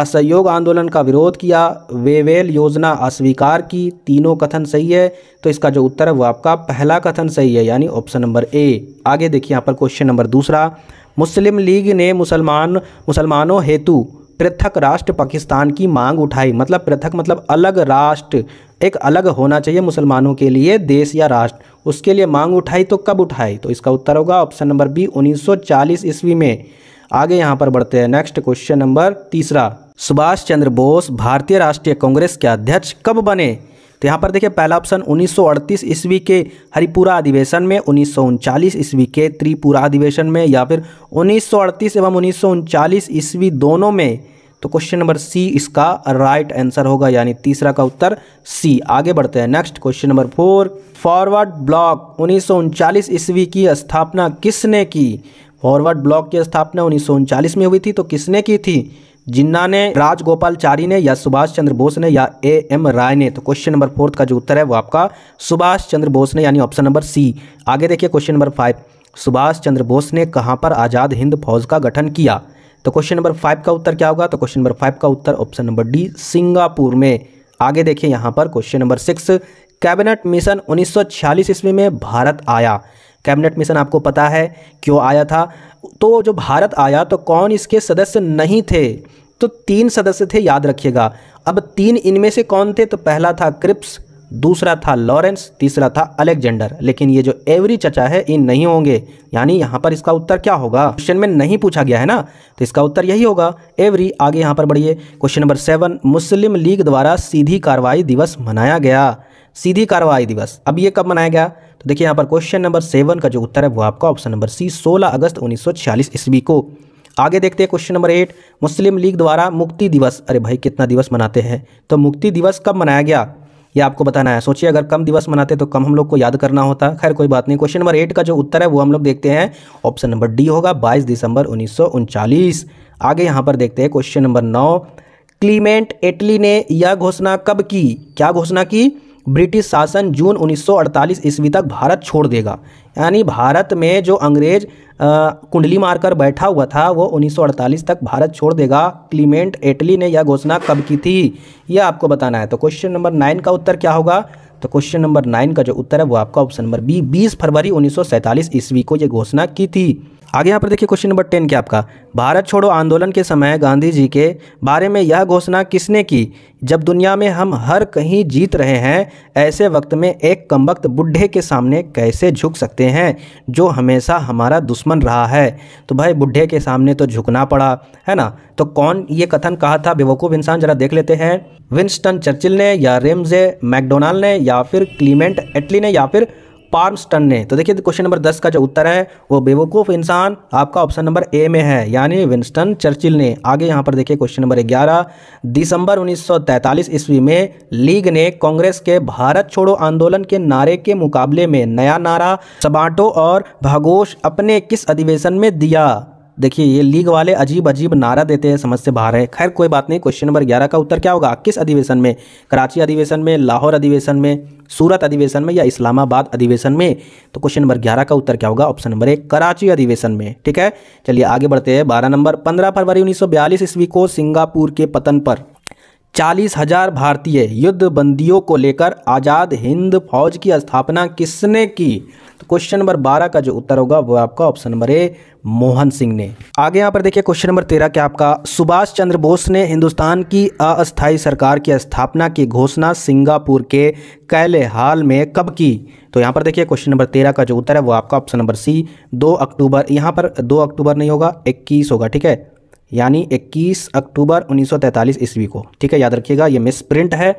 असहयोग आंदोलन का विरोध किया वेवेल योजना अस्वीकार की तीनों कथन सही है तो इसका जो उत्तर है वो आपका पहला कथन सही है यानी ऑप्शन नंबर ए आगे देखिए यहाँ पर क्वेश्चन नंबर दूसरा मुस्लिम लीग ने मुसलमान मुसलमानों हेतु पृथक राष्ट्र पाकिस्तान की मांग उठाई मतलब पृथक मतलब अलग राष्ट्र एक अलग होना चाहिए मुसलमानों के लिए देश या राष्ट्र उसके लिए मांग उठाई तो कब उठाई तो इसका उत्तर होगा ऑप्शन नंबर बी 1940 ईस्वी में आगे यहाँ पर बढ़ते हैं नेक्स्ट क्वेश्चन नंबर तीसरा सुभाष चंद्र बोस भारतीय राष्ट्रीय कांग्रेस के अध्यक्ष कब बने तो यहाँ पर देखिए पहला ऑप्शन 1938 ईस्वी के हरिपुरा अधिवेशन में उन्नीस ईस्वी के त्रिपुरा अधिवेशन में या फिर 1938 एवं उन्नीस ईस्वी दोनों में तो क्वेश्चन नंबर सी इसका राइट आंसर होगा यानी तीसरा का उत्तर सी आगे बढ़ते हैं next question number four Forward Bloc उन्नीस ईस्वी की स्थापना किसने की फॉरवर्ड ब्लॉक की स्थापना उन्नीस में हुई थी तो किसने की थी जिन्ना ने राजगोपालचारी ने या सुभाष चंद्र बोस ने या ए एम राय ने तो क्वेश्चन नंबर फोर्थ का जो उत्तर है वो आपका सुभाष चंद्र बोस ने यानी ऑप्शन नंबर सी आगे देखिए question number five Subhash Chandra Bose ने कहाँ पर आज़ाद हिंद फौज का गठन किया तो क्वेश्चन नंबर फाइव का उत्तर क्या होगा तो क्वेश्चन नंबर फाइव का उत्तर ऑप्शन नंबर डी सिंगापुर में आगे देखिए यहाँ पर question number six cabinet mission 1946 ईस्वी में भारत आया कैबिनेट मिशन आपको पता है क्यों आया था तो जो भारत आया तो कौन इसके सदस्य नहीं थे तो तीन सदस्य थे याद रखिएगा अब तीन इनमें से कौन थे तो पहला था क्रिप्स दूसरा था लॉरेंस तीसरा था अलेक्जेंडर लेकिन ये जो एवरी चचा है इन नहीं होंगे यानी यहाँ पर इसका उत्तर क्या होगा क्वेश्चन में नहीं पूछा गया है ना तो इसका उत्तर यही होगा एवरी आगे यहाँ पर बढ़िए question number seven Muslim League द्वारा सीधी कार्रवाई दिवस मनाया गया सीधी कार्रवाई दिवस अब ये कब मनाया गया तो देखिए यहाँ पर क्वेश्चन नंबर सेवन का जो उत्तर है वो आपका ऑप्शन नंबर सी 16 अगस्त 1946 ईस्वी को आगे देखते हैं question number eight Muslim League द्वारा मुक्ति दिवस अरे भाई कितना दिवस मनाते हैं तो मुक्ति दिवस कब मनाया गया ये आपको बताना है सोचिए अगर कम दिवस मनाते तो कम हम लोग को याद करना होता खैर कोई बात नहीं क्वेश्चन नंबर एट का जो उत्तर है वो हम लोग देखते हैं ऑप्शन नंबर डी होगा 22 दिसंबर उन्नीस आगे यहाँ पर देखते हैं क्वेश्चन नंबर नौ क्लीमेंट एटली ने यह घोषणा कब की क्या घोषणा की ब्रिटिश शासन जून 1948 ईस्वी तक भारत छोड़ देगा यानी भारत में जो अंग्रेज आ, कुंडली मारकर बैठा हुआ था वो 1948 तक भारत छोड़ देगा क्लीमेंट एटली ने यह घोषणा कब की थी यह आपको बताना है तो क्वेश्चन नंबर नाइन का उत्तर क्या होगा तो क्वेश्चन नंबर नाइन का जो उत्तर है वो आपका ऑप्शन नंबर बी बीस फरवरी 1947 ईस्वी को यह घोषणा की थी आगे यहाँ पर देखिए क्वेश्चन नंबर टेन क्या आपका भारत छोड़ो आंदोलन के समय गांधी जी के बारे में यह घोषणा किसने की जब दुनिया में हम हर कहीं जीत रहे हैं ऐसे वक्त में एक कमबख्त बुढ़े के सामने कैसे झुक सकते हैं जो हमेशा हमारा दुश्मन रहा है तो भाई बुढ़े के सामने तो झुकना पड़ा है ना तो कौन ये कथन कहा था बेवकूफ़ इंसान ज़रा देख लेते हैं विंस्टन चर्चिल ने या रेमजे मैकडोनाल्ड ने या फिर क्लीमेंट एटली ने या फिर पार्मस्टन ने तो देखिए क्वेश्चन नंबर दस का जो उत्तर है वो बेवकूफ़ इंसान आपका ऑप्शन नंबर ए में है यानी विंस्टन चर्चिल ने आगे यहाँ पर देखिए क्वेश्चन नंबर ग्यारह दिसंबर 1943 ईस्वी में लीग ने कांग्रेस के भारत छोड़ो आंदोलन के नारे के मुकाबले में नया नारा सबाटो और भागोश अपने किस अधिवेशन में दिया देखिए ये लीग वाले अजीब अजीब नारा देते हैं समझ से बाहर है खैर कोई बात नहीं क्वेश्चन नंबर ग्यारह का उत्तर क्या होगा किस अधिवेशन में कराची अधिवेशन में लाहौर अधिवेशन में सूरत अधिवेशन में या इस्लामाबाद अधिवेशन में तो क्वेश्चन नंबर ग्यारह का उत्तर क्या होगा ऑप्शन नंबर एक कराची अधिवेशन में ठीक है चलिए आगे बढ़ते हैं बारह नंबर पंद्रह फरवरी उन्नीस ईस्वी को सिंगापुर के पतन पर चालीस हजार भारतीय युद्ध बंदियों को लेकर आज़ाद हिंद फौज की स्थापना किसने की तो क्वेश्चन नंबर बारह का जो उत्तर होगा वो आपका option number A Mohan Singh ने आगे यहाँ पर देखिए क्वेश्चन नंबर तेरह क्या आपका सुभाष चंद्र बोस ने हिंदुस्तान की अस्थायी सरकार की स्थापना की घोषणा सिंगापुर के कैले हाल में कब की तो यहाँ पर देखिए क्वेश्चन नंबर तेरह का जो उत्तर है वो आपका ऑप्शन नंबर सी दो अक्टूबर यहाँ पर दो अक्टूबर नहीं होगा इक्कीस होगा ठीक है यानी 21 अक्टूबर 1943 ईस्वी को ठीक है याद रखिएगा ये मिस प्रिंट है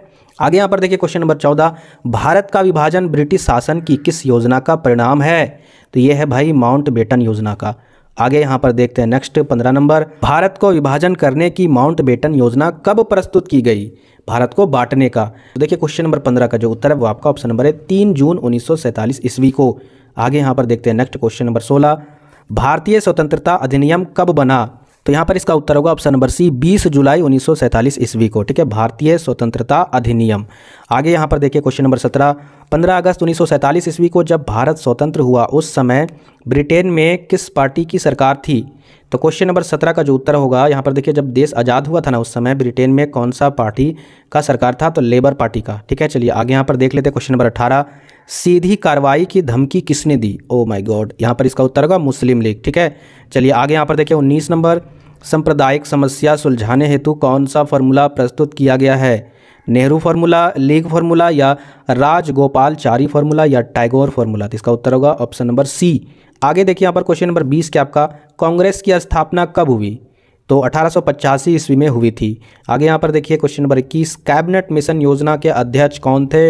आगे यहाँ पर देखिए क्वेश्चन नंबर चौदह भारत का विभाजन ब्रिटिश शासन की किस योजना का परिणाम है तो ये है भाई माउंट बेटन योजना का आगे यहाँ पर देखते हैं नेक्स्ट पंद्रह नंबर भारत को विभाजन करने की माउंट बेटन योजना कब प्रस्तुत की गई भारत को बांटने का तो देखिए क्वेश्चन नंबर पंद्रह का जो उत्तर है वो आपका ऑप्शन नंबर है तीन जून उन्नीस ईस्वी को आगे यहाँ पर देखते हैं नेक्स्ट क्वेश्चन नंबर सोलह भारतीय स्वतंत्रता अधिनियम कब बना तो यहाँ पर इसका उत्तर होगा ऑप्शन नंबर सी बीस जुलाई उन्नीस ईस्वी को ठीक है भारतीय स्वतंत्रता अधिनियम आगे यहाँ पर देखिए क्वेश्चन नंबर सत्रह पंद्रह अगस्त उन्नीस ईस्वी को जब भारत स्वतंत्र हुआ उस समय ब्रिटेन में किस पार्टी की सरकार थी तो क्वेश्चन नंबर सत्रह का जो उत्तर होगा यहाँ पर देखिए जब देश आज़ाद हुआ था ना उस समय ब्रिटेन में कौन सा पार्टी का सरकार था तो लेबर पार्टी का ठीक है चलिए आगे यहाँ पर देख लेते हैं क्वेश्चन नंबर अठारह सीधी कार्रवाई की धमकी किसने दी ओ माय गॉड यहाँ पर इसका उत्तर होगा मुस्लिम लीग ठीक है चलिए आगे यहाँ पर देखिए उन्नीस नंबर सांप्रदायिक समस्या सुलझाने हेतु कौन सा फॉर्मूला प्रस्तुत किया गया है नेहरू फार्मूला लीग फार्मूला या राजगोपालचारी फार्मूला या टाइगोर फार्मूला तो इसका उत्तर होगा ऑप्शन नंबर सी आगे देखिए यहाँ पर क्वेश्चन नंबर बीस क्या आपका कांग्रेस की स्थापना कब हुई तो अठारह ईस्वी में हुई थी आगे यहाँ पर देखिए क्वेश्चन नंबर इक्कीस कैबिनेट मिशन योजना के अध्यक्ष कौन थे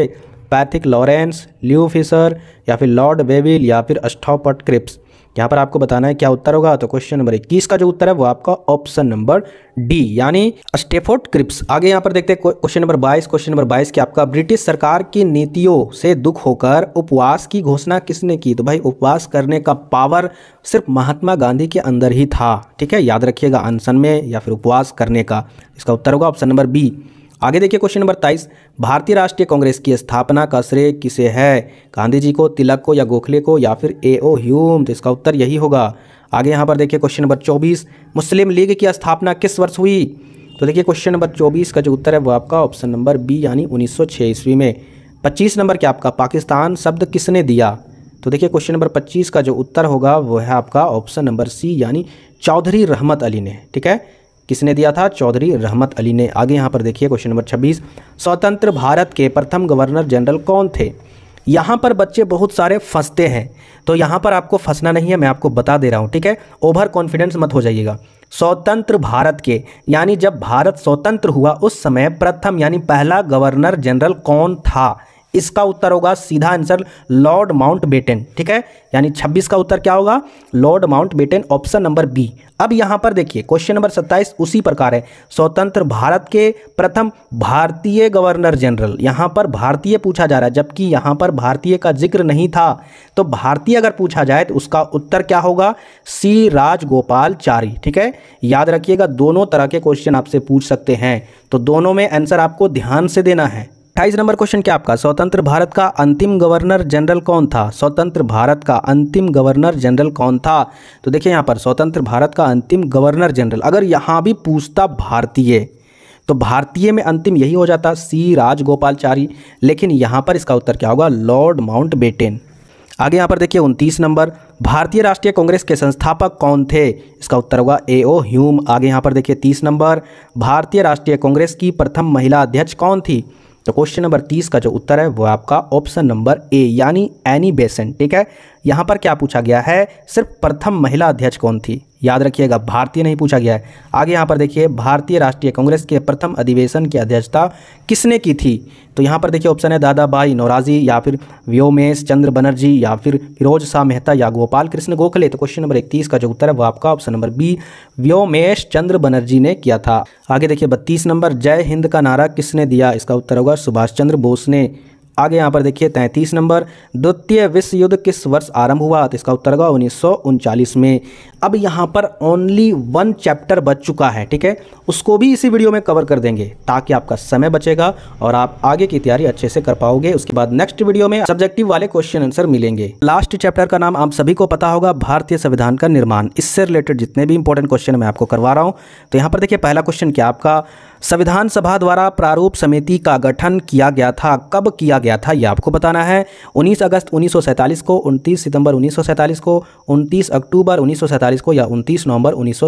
पैथिक लॉरेंस ल्यू फिशर या फिर लॉर्ड बेविल या फिर अस्टॉपट क्रिप्स यहाँ पर आपको बताना है क्या उत्तर होगा तो क्वेश्चन नंबर इक्कीस का जो उत्तर है वो आपका ऑप्शन नंबर डी यानी स्टेफोर्ड क्रिप्स आगे यहाँ पर देखते हैं क्वेश्चन नंबर बाईस क्वेश्चन नंबर बाईस की आपका ब्रिटिश सरकार की नीतियों से दुख होकर उपवास की घोषणा किसने की तो भाई उपवास करने का पावर सिर्फ महात्मा गांधी के अंदर ही था ठीक है याद रखिएगा अनशन में या फिर उपवास करने का इसका उत्तर होगा ऑप्शन नंबर बी आगे देखिए क्वेश्चन नंबर तेईस भारतीय राष्ट्रीय कांग्रेस की स्थापना का श्रेय किसे है गांधी जी को तिलक को या गोखले को या फिर ए ओ ह्यूम तो इसका उत्तर यही होगा आगे यहाँ पर देखिए क्वेश्चन नंबर चौबीस मुस्लिम लीग की स्थापना किस वर्ष हुई तो देखिए क्वेश्चन नंबर चौबीस का जो उत्तर है वो आपका ऑप्शन नंबर बी यानी उन्नीस सौ ईस्वी में पच्चीस नंबर क्या आपका पाकिस्तान शब्द किसने दिया तो देखिए क्वेश्चन नंबर 25 का जो उत्तर होगा वो है आपका ऑप्शन नंबर सी यानी चौधरी रहमत अली ने ठीक है किसने दिया था चौधरी रहमत अली ने आगे यहाँ पर देखिए क्वेश्चन नंबर छब्बीस स्वतंत्र भारत के प्रथम गवर्नर जनरल कौन थे यहाँ पर बच्चे बहुत सारे फंसते हैं तो यहाँ पर आपको फंसना नहीं है मैं आपको बता दे रहा हूँ ठीक है ओवर कॉन्फिडेंस मत हो जाइएगा स्वतंत्र भारत के यानी जब भारत स्वतंत्र हुआ उस समय प्रथम यानी पहला गवर्नर जनरल कौन था इसका उत्तर होगा सीधा आंसर लॉर्ड माउंट बेटेन ठीक है यानी 26 का उत्तर क्या होगा Lord Mountbatten option number B अब यहाँ पर देखिए क्वेश्चन नंबर 27 उसी प्रकार है स्वतंत्र भारत के प्रथम भारतीय गवर्नर जनरल यहाँ पर भारतीय पूछा जा रहा है जबकि यहाँ पर भारतीय का जिक्र नहीं था तो भारतीय अगर पूछा जाए तो उसका उत्तर क्या होगा सी राजगोपालचारी ठीक है याद रखिएगा दोनों तरह के क्वेश्चन आपसे पूछ सकते हैं तो दोनों में आंसर आपको ध्यान से देना है अट्ठाईस नंबर क्वेश्चन क्या आपका स्वतंत्र भारत का अंतिम गवर्नर जनरल कौन था स्वतंत्र भारत का अंतिम गवर्नर जनरल कौन था तो देखिए यहाँ पर स्वतंत्र भारत का अंतिम गवर्नर जनरल अगर यहाँ भी पूछता भारतीय तो भारतीय में अंतिम यही हो जाता सी राजगोपालचारी लेकिन यहाँ पर इसका उत्तर क्या होगा लॉर्ड माउंट बेटेन आगे यहाँ पर देखिए उनतीस नंबर भारतीय राष्ट्रीय कांग्रेस के संस्थापक कौन थे इसका उत्तर होगा ए ओ ह्यूम आगे यहाँ पर देखिए तीस नंबर भारतीय राष्ट्रीय कांग्रेस की प्रथम महिला अध्यक्ष कौन थी तो क्वेश्चन नंबर तीस का जो उत्तर है वो आपका ऑप्शन नंबर ए यानी एनी बेसेंट ठीक है यहाँ पर क्या पूछा गया है सिर्फ प्रथम महिला अध्यक्ष कौन थी याद रखिएगा भारतीय नहीं पूछा गया है आगे यहाँ पर देखिए भारतीय राष्ट्रीय कांग्रेस के प्रथम अधिवेशन की अध्यक्षता किसने की थी तो यहाँ पर देखिए ऑप्शन है दादा भाई नौराजी या फिर व्योमेश चंद्र बनर्जी या फिर फिरोज शाह मेहता या गोपाल कृष्ण गोखले तो क्वेश्चन नंबर इकतीस का जो उत्तर है वो आपका option number B Womesh Chandra Bonnerjee ने किया था आगे देखिए बत्तीस नंबर जय हिंद का नारा किसने दिया इसका उत्तर होगा सुभाष चंद्र बोस ने आगे यहाँ पर देखिए तैंतीस नंबर द्वितीय विश्व युद्ध किस वर्ष आरंभ हुआ तो इसका उत्तर होगा उन्नीस में अब यहाँ पर ओनली वन चैप्टर बच चुका है ठीक है उसको भी इसी वीडियो में कवर कर देंगे ताकि आपका समय बचेगा और आप आगे की तैयारी अच्छे से कर पाओगे उसके बाद नेक्स्ट वीडियो में सब्जेक्टिव वाले क्वेश्चन आंसर मिलेंगे लास्ट चैप्टर का नाम आप सभी को पता होगा भारतीय संविधान का निर्माण इससे रिलेटेड जितने भी इंपॉर्टेंट क्वेश्चन मैं आपको करवा रहा हूँ तो यहाँ पर देखिए पहला क्वेश्चन क्या आपका संविधान सभा द्वारा प्रारूप समिति का गठन किया गया था कब किया गया था यह आपको बताना है 19 अगस्त 1947 को 29 सितंबर 1947 को 29 अक्टूबर 1947 को या उनतीस नवंबर उन्नीस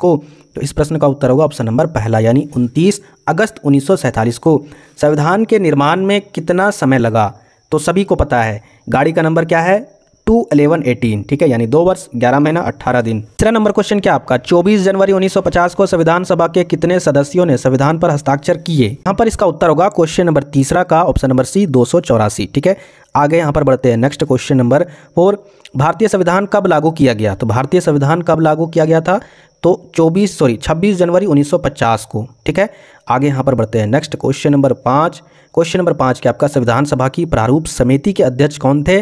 को तो इस प्रश्न का उत्तर होगा ऑप्शन नंबर पहला यानी उनतीस अगस्त उन्नीस को संविधान के निर्माण में कितना समय लगा तो सभी को पता है गाड़ी का नंबर क्या है टू अलेवन एटीन ठीक है यानी दो वर्ष ग्यारह महीना अट्ठारह दिन तीसरा नंबर क्वेश्चन क्या आपका चौबीस जनवरी उन्नीस सौ पचास को संविधान सभा के कितने सदस्यों ने संविधान पर हस्ताक्षर किए यहाँ पर इसका उत्तर होगा क्वेश्चन नंबर तीसरा का ऑप्शन नंबर सी दो ठीक है आगे यहाँ पर बढ़ते हैं नेक्स्ट क्वेश्चन नंबर फोर भारतीय संविधान कब लागू किया गया तो भारतीय संविधान कब लागू किया गया था तो 24 सॉरी 26 जनवरी 1950 को ठीक है आगे यहाँ पर बढ़ते हैं नेक्स्ट क्वेश्चन नंबर पाँच क्वेश्चन नंबर पाँच के आपका संविधान सभा की प्रारूप समिति के अध्यक्ष कौन थे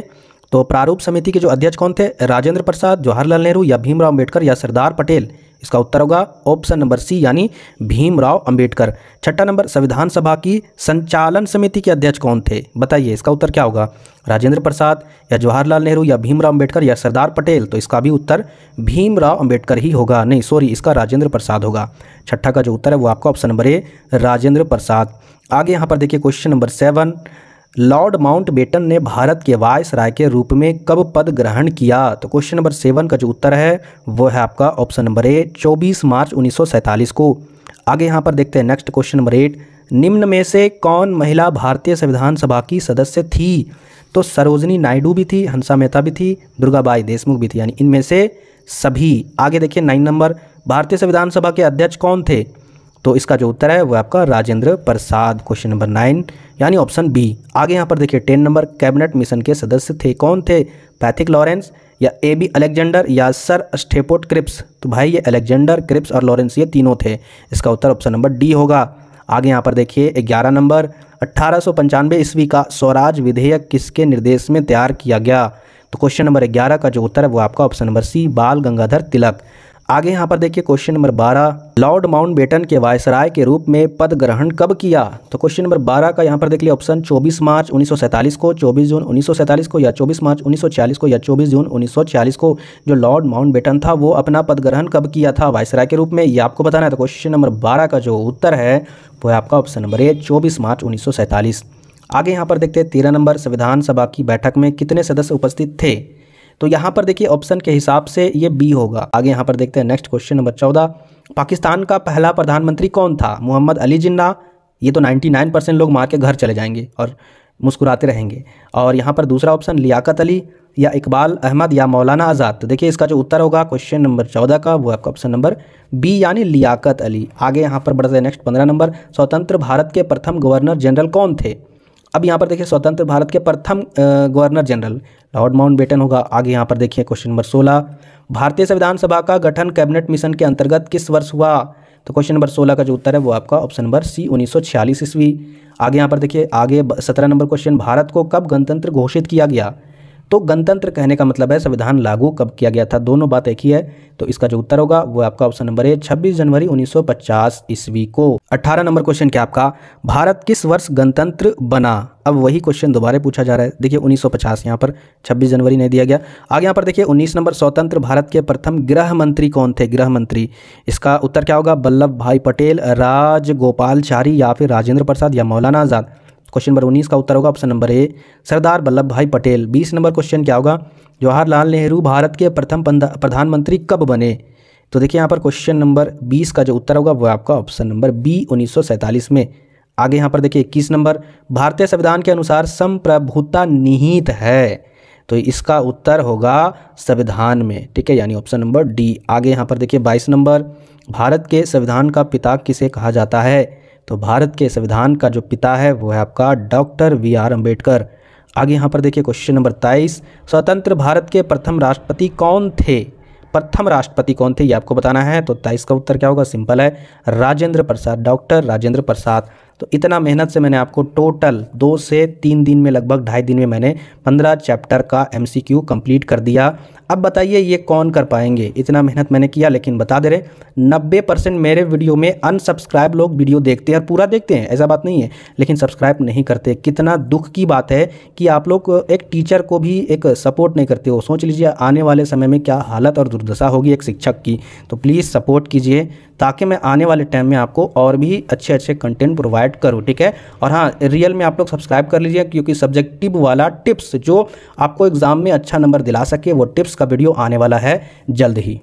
तो प्रारूप समिति के जो अध्यक्ष कौन थे राजेंद्र प्रसाद जवाहरलाल नेहरू या भीमराव अंबेडकर या सरदार पटेल इसका उत्तर होगा ऑप्शन नंबर सी यानी भीमराव अंबेडकर छठा नंबर संविधान सभा की संचालन समिति के अध्यक्ष कौन थे बताइए इसका उत्तर क्या होगा राजेंद्र प्रसाद या जवाहरलाल नेहरू या भीमराव अंबेडकर या सरदार पटेल तो इसका भी उत्तर भीमराव अंबेडकर ही होगा नहीं सॉरी इसका राजेंद्र प्रसाद होगा छठा का जो उत्तर है वो आपका option number A Rajendra Prasad आगे यहाँ पर देखिए question number seven Lord Mountbatten ने भारत के वायस राय के रूप में कब पद ग्रहण किया तो क्वेश्चन नंबर सेवन का जो उत्तर है वो है आपका ऑप्शन नंबर ए 24 मार्च 1947 को आगे यहाँ पर देखते हैं नेक्स्ट क्वेश्चन नंबर एट निम्न में से कौन महिला भारतीय संविधान सभा की सदस्य थी तो सरोजनी नायडू भी थी हंसा मेहता भी थी दुर्गाबाई देशमुख भी थी यानी इनमें से सभी आगे देखिए नाइन नंबर भारतीय संविधान सभा के अध्यक्ष कौन थे तो इसका जो उत्तर है वो आपका Rajendra Prasad question number nine यानी ऑप्शन बी आगे यहाँ पर देखिए टेन नंबर कैबिनेट मिशन के सदस्य थे कौन थे पैथिक लॉरेंस या ए बी अलेक्जेंडर या सर स्टेपोट क्रिप्स तो भाई ये अलेक्जेंडर क्रिप्स और लॉरेंस ये तीनों थे इसका उत्तर ऑप्शन नंबर डी होगा आगे यहाँ पर देखिए ग्यारह नंबर अट्ठारह ईस्वी का स्वराज विधेयक किसके निर्देश में तैयार किया गया तो क्वेश्चन नंबर ग्यारह का जो उत्तर है वो आपका ऑप्शन नंबर सी बाल गंगाधर तिलक आगे यहाँ पर देखिए क्वेश्चन नंबर बारह लॉर्ड माउंट बेटन के वायसराय के रूप में पद ग्रहण कब किया तो क्वेश्चन नंबर बारह का यहाँ पर देख लिया ऑप्शन चौबीस मार्च उन्नीस को चौबीस जून उन्नीस को या चौबीस मार्च उन्नीस को या चौबीस जून उन्नीस को जो लॉर्ड माउंट बेटन था वो अपना पद ग्रहण कब किया था वायसराय के रूप में ये आपको बताना है तो क्वेश्चन नंबर बारह का जो उत्तर है वो है आपका ऑप्शन नंबर ए चौबीस मार्च उन्नीस आगे यहाँ पर देखते हैं तेरह नंबर संविधान सभा की बैठक में कितने सदस्य उपस्थित थे तो यहाँ पर देखिए ऑप्शन के हिसाब से ये बी होगा आगे यहाँ पर देखते हैं नेक्स्ट क्वेश्चन नंबर चौदह पाकिस्तान का पहला प्रधानमंत्री कौन था मोहम्मद अली जिन्ना ये तो 99 परसेंट लोग मार के घर चले जाएंगे और मुस्कुराते रहेंगे और यहाँ पर दूसरा ऑप्शन लियाकत अली या इकबाल अहमद या मौलाना आज़ाद तो देखिए इसका जो उत्तर होगा क्वेश्चन नंबर चौदह का वो आपका ऑप्शन नंबर बी यानी लियाकत अली आगे यहाँ पर बढ़ते हैं नेक्स्ट पंद्रह नंबर स्वतंत्र भारत के प्रथम गवर्नर जनरल कौन थे अब यहाँ पर देखिए स्वतंत्र भारत के प्रथम governor general Lord Mountbatten होगा आगे यहाँ पर देखिए क्वेश्चन नंबर सोलह भारतीय संविधान सभा का गठन कैबिनेट मिशन के अंतर्गत किस वर्ष हुआ तो क्वेश्चन नंबर सोलह का जो उत्तर है वो आपका ऑप्शन नंबर सी उन्नीस सौ ईस्वी आगे यहाँ पर देखिए आगे सत्रह नंबर क्वेश्चन भारत को कब गणतंत्र घोषित किया गया तो गणतंत्र कहने का मतलब है संविधान लागू कब किया गया था दोनों बात एक ही है तो इसका जो उत्तर होगा वो आपका ऑप्शन नंबर ए छब्बीस जनवरी 1950 ईस्वी को 18 नंबर क्वेश्चन क्या आपका भारत किस वर्ष गणतंत्र बना अब वही क्वेश्चन दोबारा पूछा जा रहा है देखिए 1950 यहाँ पर 26 जनवरी नहीं दिया गया आगे यहाँ पर देखिए 19 नंबर स्वतंत्र भारत के प्रथम गृह मंत्री कौन थे गृह मंत्री इसका उत्तर क्या होगा वल्लभ भाई पटेल राजगोपालचारी या फिर राजेंद्र प्रसाद या मौलाना आज़ाद क्वेश्चन नंबर उन्नीस का उत्तर होगा option number A Sardar Vallabh Bhai Patel बीस नंबर क्वेश्चन क्या होगा जवाहरलाल नेहरू भारत के प्रथम प्रधानमंत्री कब बने तो देखिए यहाँ पर क्वेश्चन नंबर बीस का जो उत्तर होगा वह आपका ऑप्शन नंबर बी उन्नीस में आगे यहाँ पर देखिए इक्कीस नंबर भारतीय संविधान के अनुसार संप्रभुता निहित है तो इसका उत्तर होगा संविधान में ठीक है यानी ऑप्शन नंबर डी आगे यहाँ पर देखिए बाईस नंबर भारत के संविधान का पिता किसे कहा जाता है तो भारत के संविधान का जो पिता है वो है आपका डॉक्टर वी आर अम्बेडकर आगे यहाँ पर देखिए क्वेश्चन नंबर तेईस स्वतंत्र भारत के प्रथम राष्ट्रपति कौन थे प्रथम राष्ट्रपति कौन थे ये आपको बताना है तो तेईस का उत्तर क्या होगा सिंपल है राजेंद्र प्रसाद डॉक्टर राजेंद्र प्रसाद तो इतना मेहनत से मैंने आपको टोटल दो से तीन दिन में लगभग ढाई दिन में मैंने पंद्रह चैप्टर का एम कंप्लीट कर दिया अब बताइए ये कौन कर पाएंगे इतना मेहनत मैंने किया लेकिन बता दे रहे नब्बे परसेंट मेरे वीडियो में अनसब्सक्राइब लोग वीडियो देखते हैं और पूरा देखते हैं ऐसा बात नहीं है लेकिन सब्सक्राइब नहीं करते कितना दुख की बात है कि आप लोग एक टीचर को भी एक सपोर्ट नहीं करते हो सोच लीजिए आने वाले समय में क्या हालत और दुर्दशा होगी एक शिक्षक की तो प्लीज़ सपोर्ट कीजिए ताकि मैं आने वाले टाइम में आपको और भी अच्छे अच्छे कंटेंट प्रोवाइड करूँ ठीक है और हाँ रियल में आप लोग सब्सक्राइब कर लीजिए क्योंकि सब्जेक्टिव वाला टिप्स जो आपको एग्ज़ाम में अच्छा नंबर दिला सके वो टिप्स का वीडियो आने वाला है जल्द ही